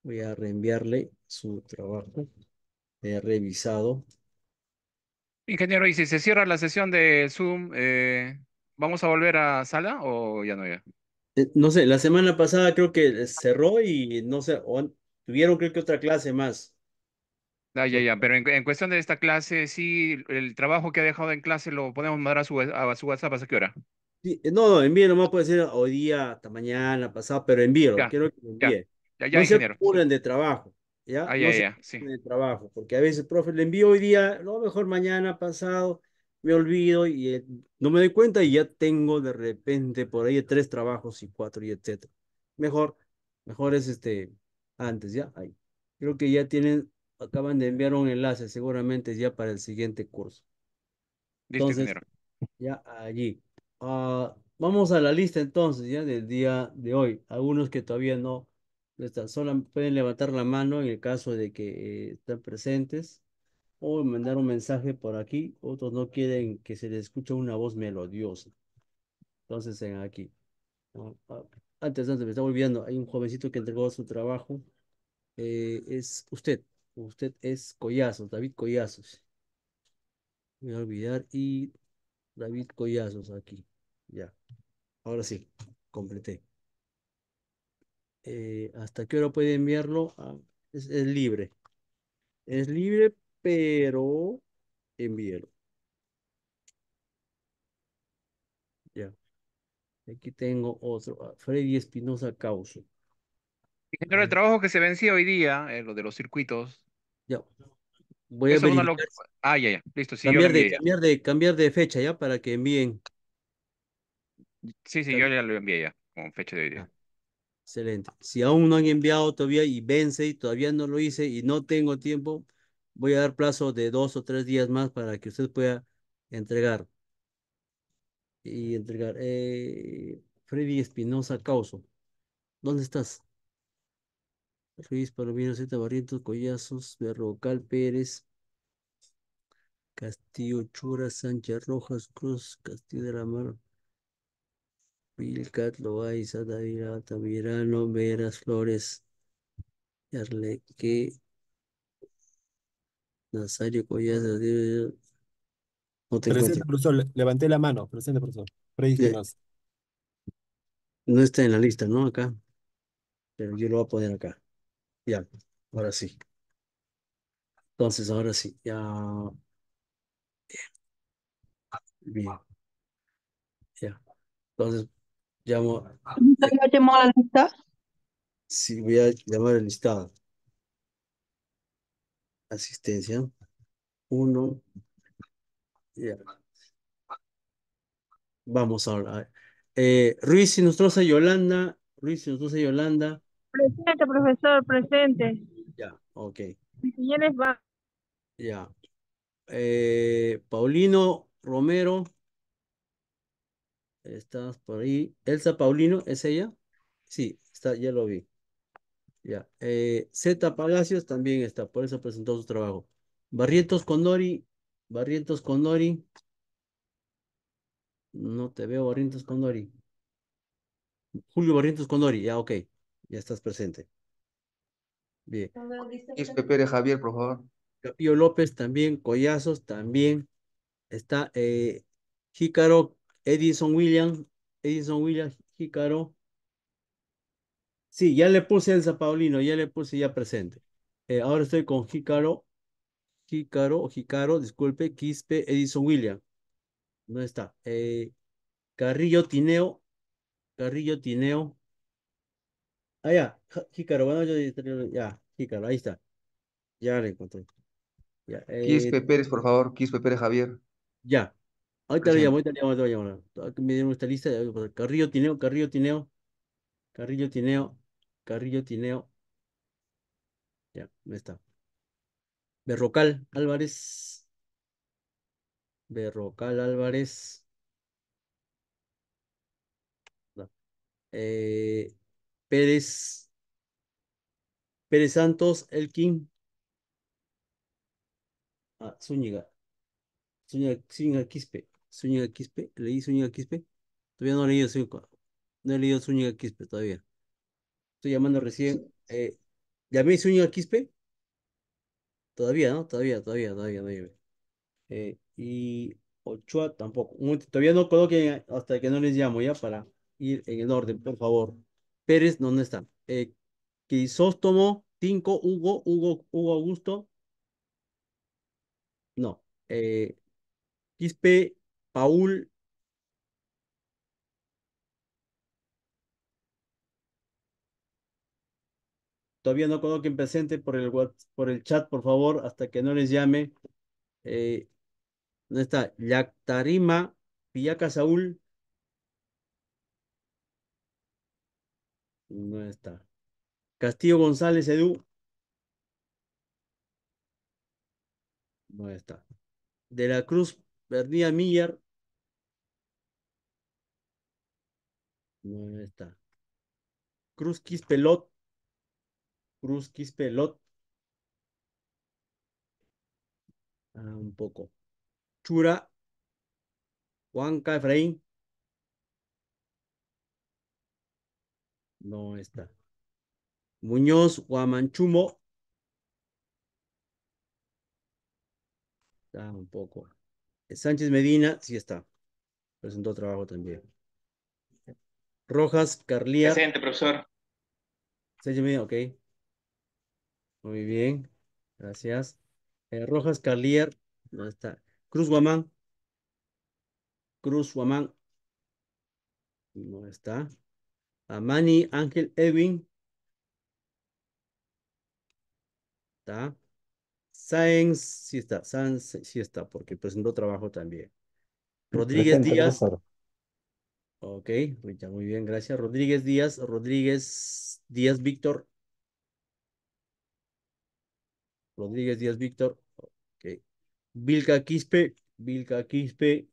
Voy a reenviarle su trabajo. He revisado. Ingeniero, y si se cierra la sesión de Zoom, eh, ¿vamos a volver a sala o ya no ya? no sé, la semana pasada creo que cerró y no sé, tuvieron creo que otra clase más. Ah, ya, ya, ya, pero en, cuestión de esta clase, sí, el trabajo que ha dejado en clase lo podemos mandar a su, a su WhatsApp, ¿hasta qué hora? Sí, eh, no, no, nomás puede ser hoy día, hasta mañana, pasado, pero envíelo, quiero que lo envíe. Ya, ya, ya no se de trabajo, ¿ya? Ah, ya, se ya, de trabajo, porque a veces, profe, le envío hoy día, lo mejor mañana, pasado, me olvido y eh, no me doy cuenta y ya tengo de repente por ahí tres trabajos y cuatro y etcétera. Mejor, mejor es este, antes, ¿ya? Ahí. Creo que ya tienen acaban de enviar un enlace, seguramente ya para el siguiente curso. Entonces, ya allí. Ah, vamos a la lista entonces, ya del día de hoy. Algunos que todavía no, están, solo pueden levantar la mano en el caso de que eh, estén presentes o mandar un mensaje por aquí. Otros no quieren que se les escuche una voz melodiosa. Entonces, en aquí. Ah, ah, antes, antes, me estaba olvidando, hay un jovencito que entregó su trabajo. Eh, es usted. Usted es Collazos, David Collazos. Me voy a olvidar y David Collazos aquí. Ya. Ahora sí, completé. Eh, ¿Hasta qué hora puede enviarlo? Ah, es, es libre. Es libre, pero envíelo. Ya. Aquí tengo otro. Ah, Freddy Espinosa Causo el trabajo que se vencía hoy día, eh, lo de los circuitos. Ya. Voy a Ah, ya, ya. Listo. cambiar, de, fecha ya para que envíen. Sí, sí, yo ya lo envié ya, con fecha de hoy día. Excelente. Si aún no han enviado todavía y vence y todavía no lo hice y no tengo tiempo, voy a dar plazo de dos o tres días más para que usted pueda entregar. Y entregar. Eh, Freddy Espinosa Causo, ¿dónde estás? Ruiz, Palomino, Z, Barrientos, Collazos, Berrocal, Pérez, Castillo, Chura, Sánchez, Rojas, Cruz, Castillo de la Mar, Vilcat, Loaiza, David, Tamirano, Veras, Flores, Arleque, Nazario, Collazos, no te Presente, profesor. Levanté la mano. Presente, profesor. No está en la lista, ¿no? Acá. Pero yo lo voy a poner acá. Ya, ahora sí. Entonces, ahora sí, ya. Bien. Ya. Entonces, llamo. ¿Ya llamó a la lista? Sí, voy a llamar la listado. Asistencia. Uno. Ya. Vamos ahora. Eh, Ruiz Inostrosa Yolanda. Ruiz y Inostrosa Yolanda. Presente, profesor, presente. Ya, ok. Quiénes va? Ya. Eh, Paulino Romero. Estás por ahí. Elsa Paulino, ¿es ella? Sí, está, ya lo vi. Ya. Eh, Z Palacios también está, por eso presentó su trabajo. Barrientos Condori. Barrientos Condori. No te veo, Barrientos Condori. Julio Barrientos Condori, ya, ok. Ya estás presente. Bien. Quispe Pérez Javier, por favor. Capillo López también, Collazos también. Está eh, Jícaro, Edison William, Edison William, Jícaro. Sí, ya le puse el Paulino, ya le puse ya presente. Eh, ahora estoy con Jícaro, Jícaro disculpe, Quispe, Edison William. No está. Eh, Carrillo Tineo, Carrillo Tineo, Ah, ya, Jícaro, bueno, yo ya, Jícaro, ahí está. Ya le encontré. Ya, eh, Quispe Pérez, por favor, Quispe Pérez Javier. Ya. Ahorita lo llamo, ahorita lo llamo, ahorita lo llamo. Ah, me dieron esta lista. Pues, Carrillo Tineo, Carrillo Tineo. Carrillo Tineo, Carrillo Tineo. Ya, ahí está. Berrocal Álvarez. Berrocal Álvarez. No. Eh, Pérez, Pérez Santos, Elkin. Ah, Zúñiga. Zúñiga, Quispe. Zúñiga Quispe. ¿Leí Zúñiga Quispe? Todavía no he leído Zúñiga. Quispe todavía. Estoy llamando recién. ¿Llamé eh, Zúñiga Quispe? Todavía, ¿no? Todavía, todavía, todavía no llamé. Eh, y Ochoa tampoco. Todavía no coloquen hasta que no les llamo ya para ir en el orden, por favor. Pérez, ¿dónde está? Eh, Quisóstomo Tinco, Hugo, Hugo, Hugo Augusto. No. Eh, Quispe, Paul. Todavía no coloquen presente por el, por el chat, por favor, hasta que no les llame. Eh, ¿Dónde está? Yactarima, Pillaca Saúl, No está. Castillo González, Edu. No está. De la Cruz, Bernía Miller. No está. Cruz Quispelot. Cruz Quispelot. Ah, un poco. Chura. Juan Efraín. No está. Muñoz Guamanchumo. poco. Sánchez Medina, sí está. Presentó trabajo también. Rojas Carlier Presente, profesor. Sánchez Medina, ok. Muy bien. Gracias. Eh, Rojas Carlier, no está. Cruz Guamán. Cruz Guamán. No está. Amani, Ángel Edwin. ¿Está? Sáenz, sí está, Sáenz, sí está, porque presentó trabajo también. Rodríguez Díaz. Ok, muy bien, gracias. Rodríguez Díaz, Rodríguez Díaz Víctor. Rodríguez Díaz Víctor. Ok. Vilca Quispe, Vilca Quispe.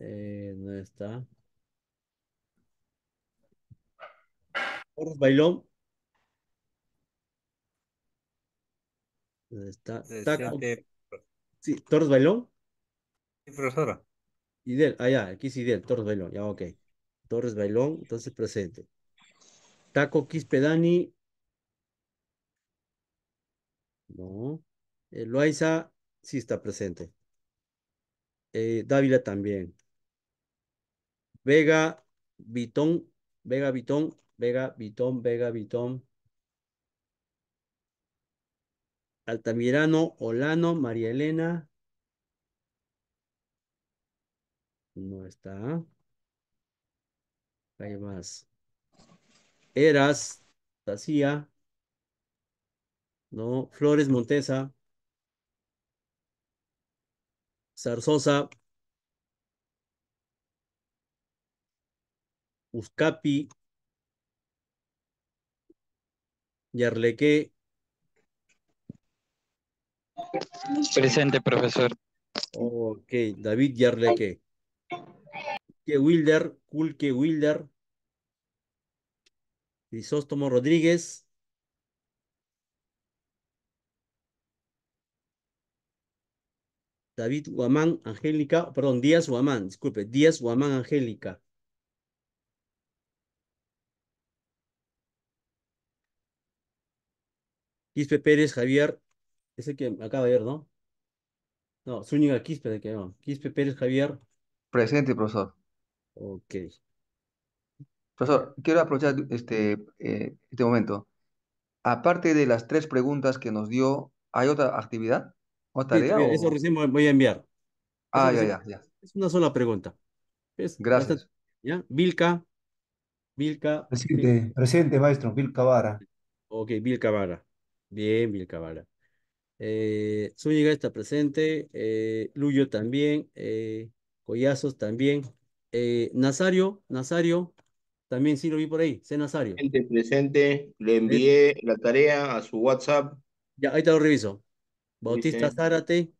Eh, no está. Torres Bailón. Está, está Sí, Torres Bailón. Sí, profesora. Idel, ah, ya, aquí es Idel, Torres Bailón, ya, ok. Torres Bailón, entonces presente. Taco Quispedani. No. Eh, Loaiza sí está presente. Eh, Dávila también. Vega Vitón, Vega Vitón Vega, Vitón, Vega, Vitón. Altamirano, Olano, María Elena. No está. Hay más. Eras, Tacía. No, Flores Montesa. Zarzosa. Uscapi. Yarleque. Presente, profesor. Ok, David Yarleque. Que Wilder, Kulke Wilder. Crisóstomo Rodríguez. David Guamán Angélica, perdón, Díaz Guamán, disculpe, Díaz Guamán Angélica. Quispe Pérez, Javier, ese que acaba de ver, ¿no? No, Zúñiga Quispe, de que Quispe Pérez, Javier. Presente, profesor. Ok. Profesor, quiero aprovechar este, eh, este momento. Aparte de las tres preguntas que nos dio, ¿hay otra actividad? ¿Otra tarea? eso recién voy a enviar. ah, ya, ya, Es una sola pregunta. Gracias. ¿ya? Vilca. Vilca. Presente, presente, maestro. Vilca Vara. Ok, Vilca Vara. Bien, Vilcabala. Eh, Zúñiga está presente, eh, Luyo también, eh, Collazos también, eh, Nazario, Nazario, también sí lo vi por ahí, sé Nazario. Gente presente, le envié la tarea a su WhatsApp. Ya, ahí te lo reviso. Bautista Zárate.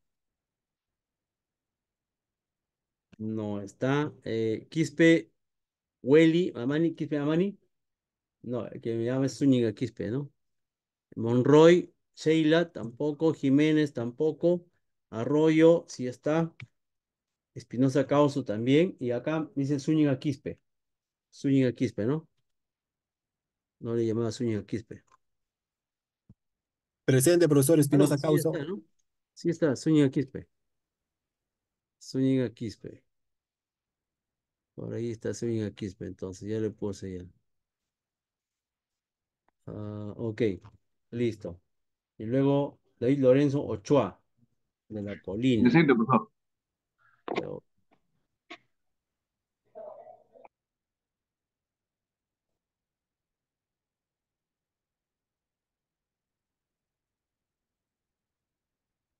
No está. Quispe Hueli, Amani, Quispe Amani. No, que me llama Zúñiga Quispe, ¿no? Monroy, Sheila tampoco, Jiménez tampoco, Arroyo sí está, Espinosa Causo también, y acá dice Zúñiga Quispe, Zúñiga Quispe, ¿no? No le llamaba Zúñiga Quispe. Presente, profesor Espinosa Causo. Sí está, Zúñiga Quispe. Zúñiga Quispe. Por ahí está Zúñiga Quispe, entonces ya le puse ya. Ah, ok. Listo. Y luego David Lorenzo Ochoa, de la colina. por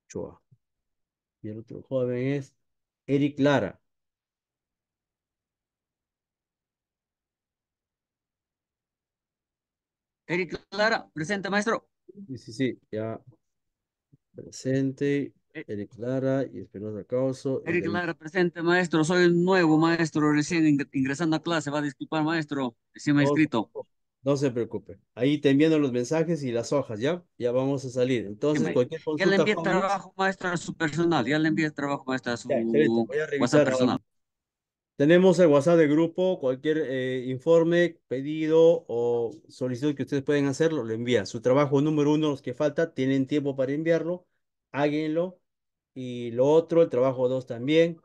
Ochoa. Y el otro joven es Eric Lara. Eric Lara, presente, maestro. Sí, sí, sí, ya. Presente, eh. Eric Lara y Espinosa Causo. Eric Lara, presente, maestro. Soy el nuevo, maestro, recién ingresando a clase. Va a disculpar, maestro. si me ha escrito. No, se preocupe. Ahí te envío los mensajes y las hojas, ¿ya? Ya vamos a salir. Entonces, cualquier consulta... Ya le envié trabajo, maestro, a su personal. Ya le envié trabajo, maestro, a su personal. Tenemos el WhatsApp de grupo, cualquier eh, informe, pedido o solicitud que ustedes pueden hacerlo, lo envían. Su trabajo número uno, los que falta, tienen tiempo para enviarlo, háguenlo. Y lo otro, el trabajo dos también.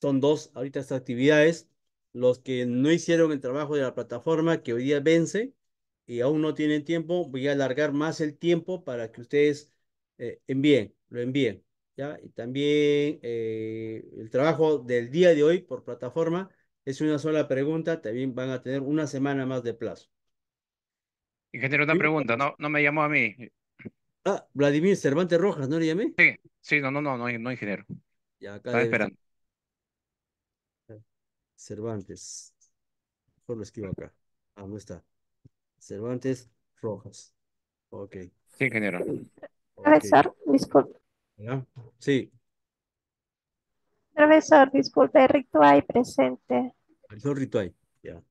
Son dos ahorita estas actividades. Los que no hicieron el trabajo de la plataforma, que hoy día vence y aún no tienen tiempo, voy a alargar más el tiempo para que ustedes eh, envíen, lo envíen. Y también eh, el trabajo del día de hoy por plataforma es una sola pregunta, también van a tener una semana más de plazo. Ingeniero, una pregunta, no, no me llamó a mí. Ah, Vladimir Cervantes Rojas, ¿no le llamé? Sí, sí, no, no, no, no, no ingeniero. Ya, acá esperando. Cervantes. Mejor lo escribo acá. Ah, no está. Cervantes Rojas. Ok. Sí, ingeniero. Okay. disculpe. Sí. Profesor, disculpe, Rituay presente. Marisol Rituay, ya.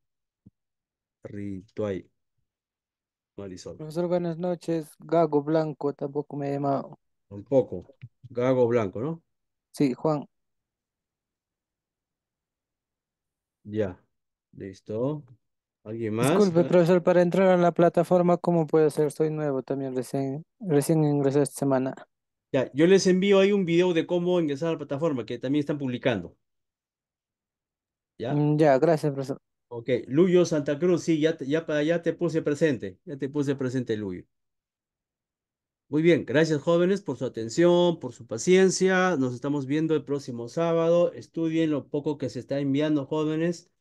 Rituay. Marisol. Profesor, buenas noches. Gago Blanco tampoco me he llamado. Tampoco. Gago Blanco, ¿no? Sí, Juan. Ya. Listo. ¿Alguien más? Disculpe, profesor, para entrar a la plataforma, ¿cómo puedo hacer? Soy nuevo también, recién, recién ingresé esta semana. Ya, yo les envío ahí un video de cómo ingresar a la plataforma, que también están publicando. ¿Ya? Mm, ya, gracias, profesor. Ok, Luyo Santa Cruz, sí, ya, ya, ya te puse presente, ya te puse presente, Luyo. Muy bien, gracias jóvenes por su atención, por su paciencia. Nos estamos viendo el próximo sábado. Estudien lo poco que se está enviando, jóvenes.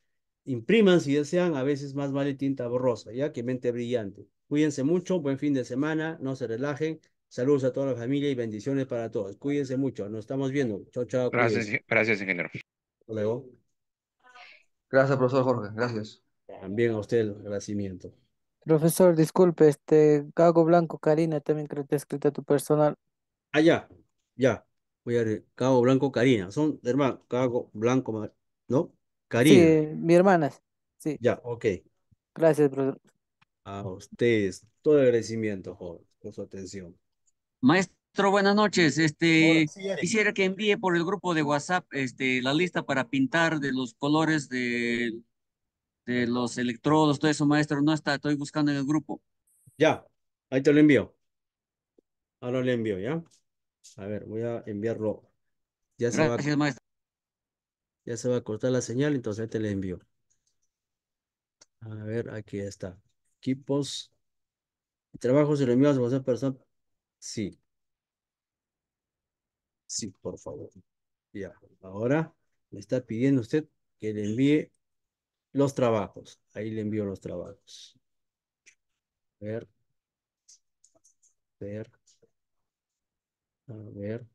Impriman si desean, a veces más vale tinta borrosa, ya que mente brillante. Cuídense mucho, buen fin de semana, no se relajen. Saludos a toda la familia y bendiciones para todos. Cuídense mucho. Nos estamos viendo. Chao, chao. Gracias, gracias, ingeniero. Hasta luego. Gracias, profesor Jorge. Gracias. También a usted el agradecimiento. Profesor, disculpe, este Cago Blanco, Karina, también creo que te escrito tu personal. Ah, ya, ya. Voy a ver, Cago Blanco, Karina. Son hermanos. Cago Blanco, ¿no? Karina. Sí, mi hermana. Sí. Ya, ok. Gracias, profesor. A ustedes, todo agradecimiento, Jorge, por su atención. Maestro, buenas noches. Este, quisiera que envíe por el grupo de WhatsApp este, la lista para pintar de los colores de, los electrodos, todo eso, maestro. No está, estoy buscando en el grupo. Ya, ahí te lo envío. Ahora le envío, ¿ya? A ver, voy a enviarlo. Ya se va, Ya se va a cortar la señal, entonces ahí te le envío. A ver, aquí está. Equipos. Trabajos y envíos persona. Sí, sí, por favor. Ya, ahora le está pidiendo usted que le envíe los trabajos. Ahí le envío los trabajos. A ver. A ver. A ver.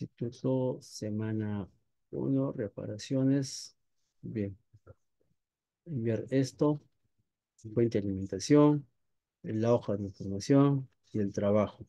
Instituto semana 1, reparaciones. Bien. Enviar esto fuente de alimentación, la hoja de información y el trabajo.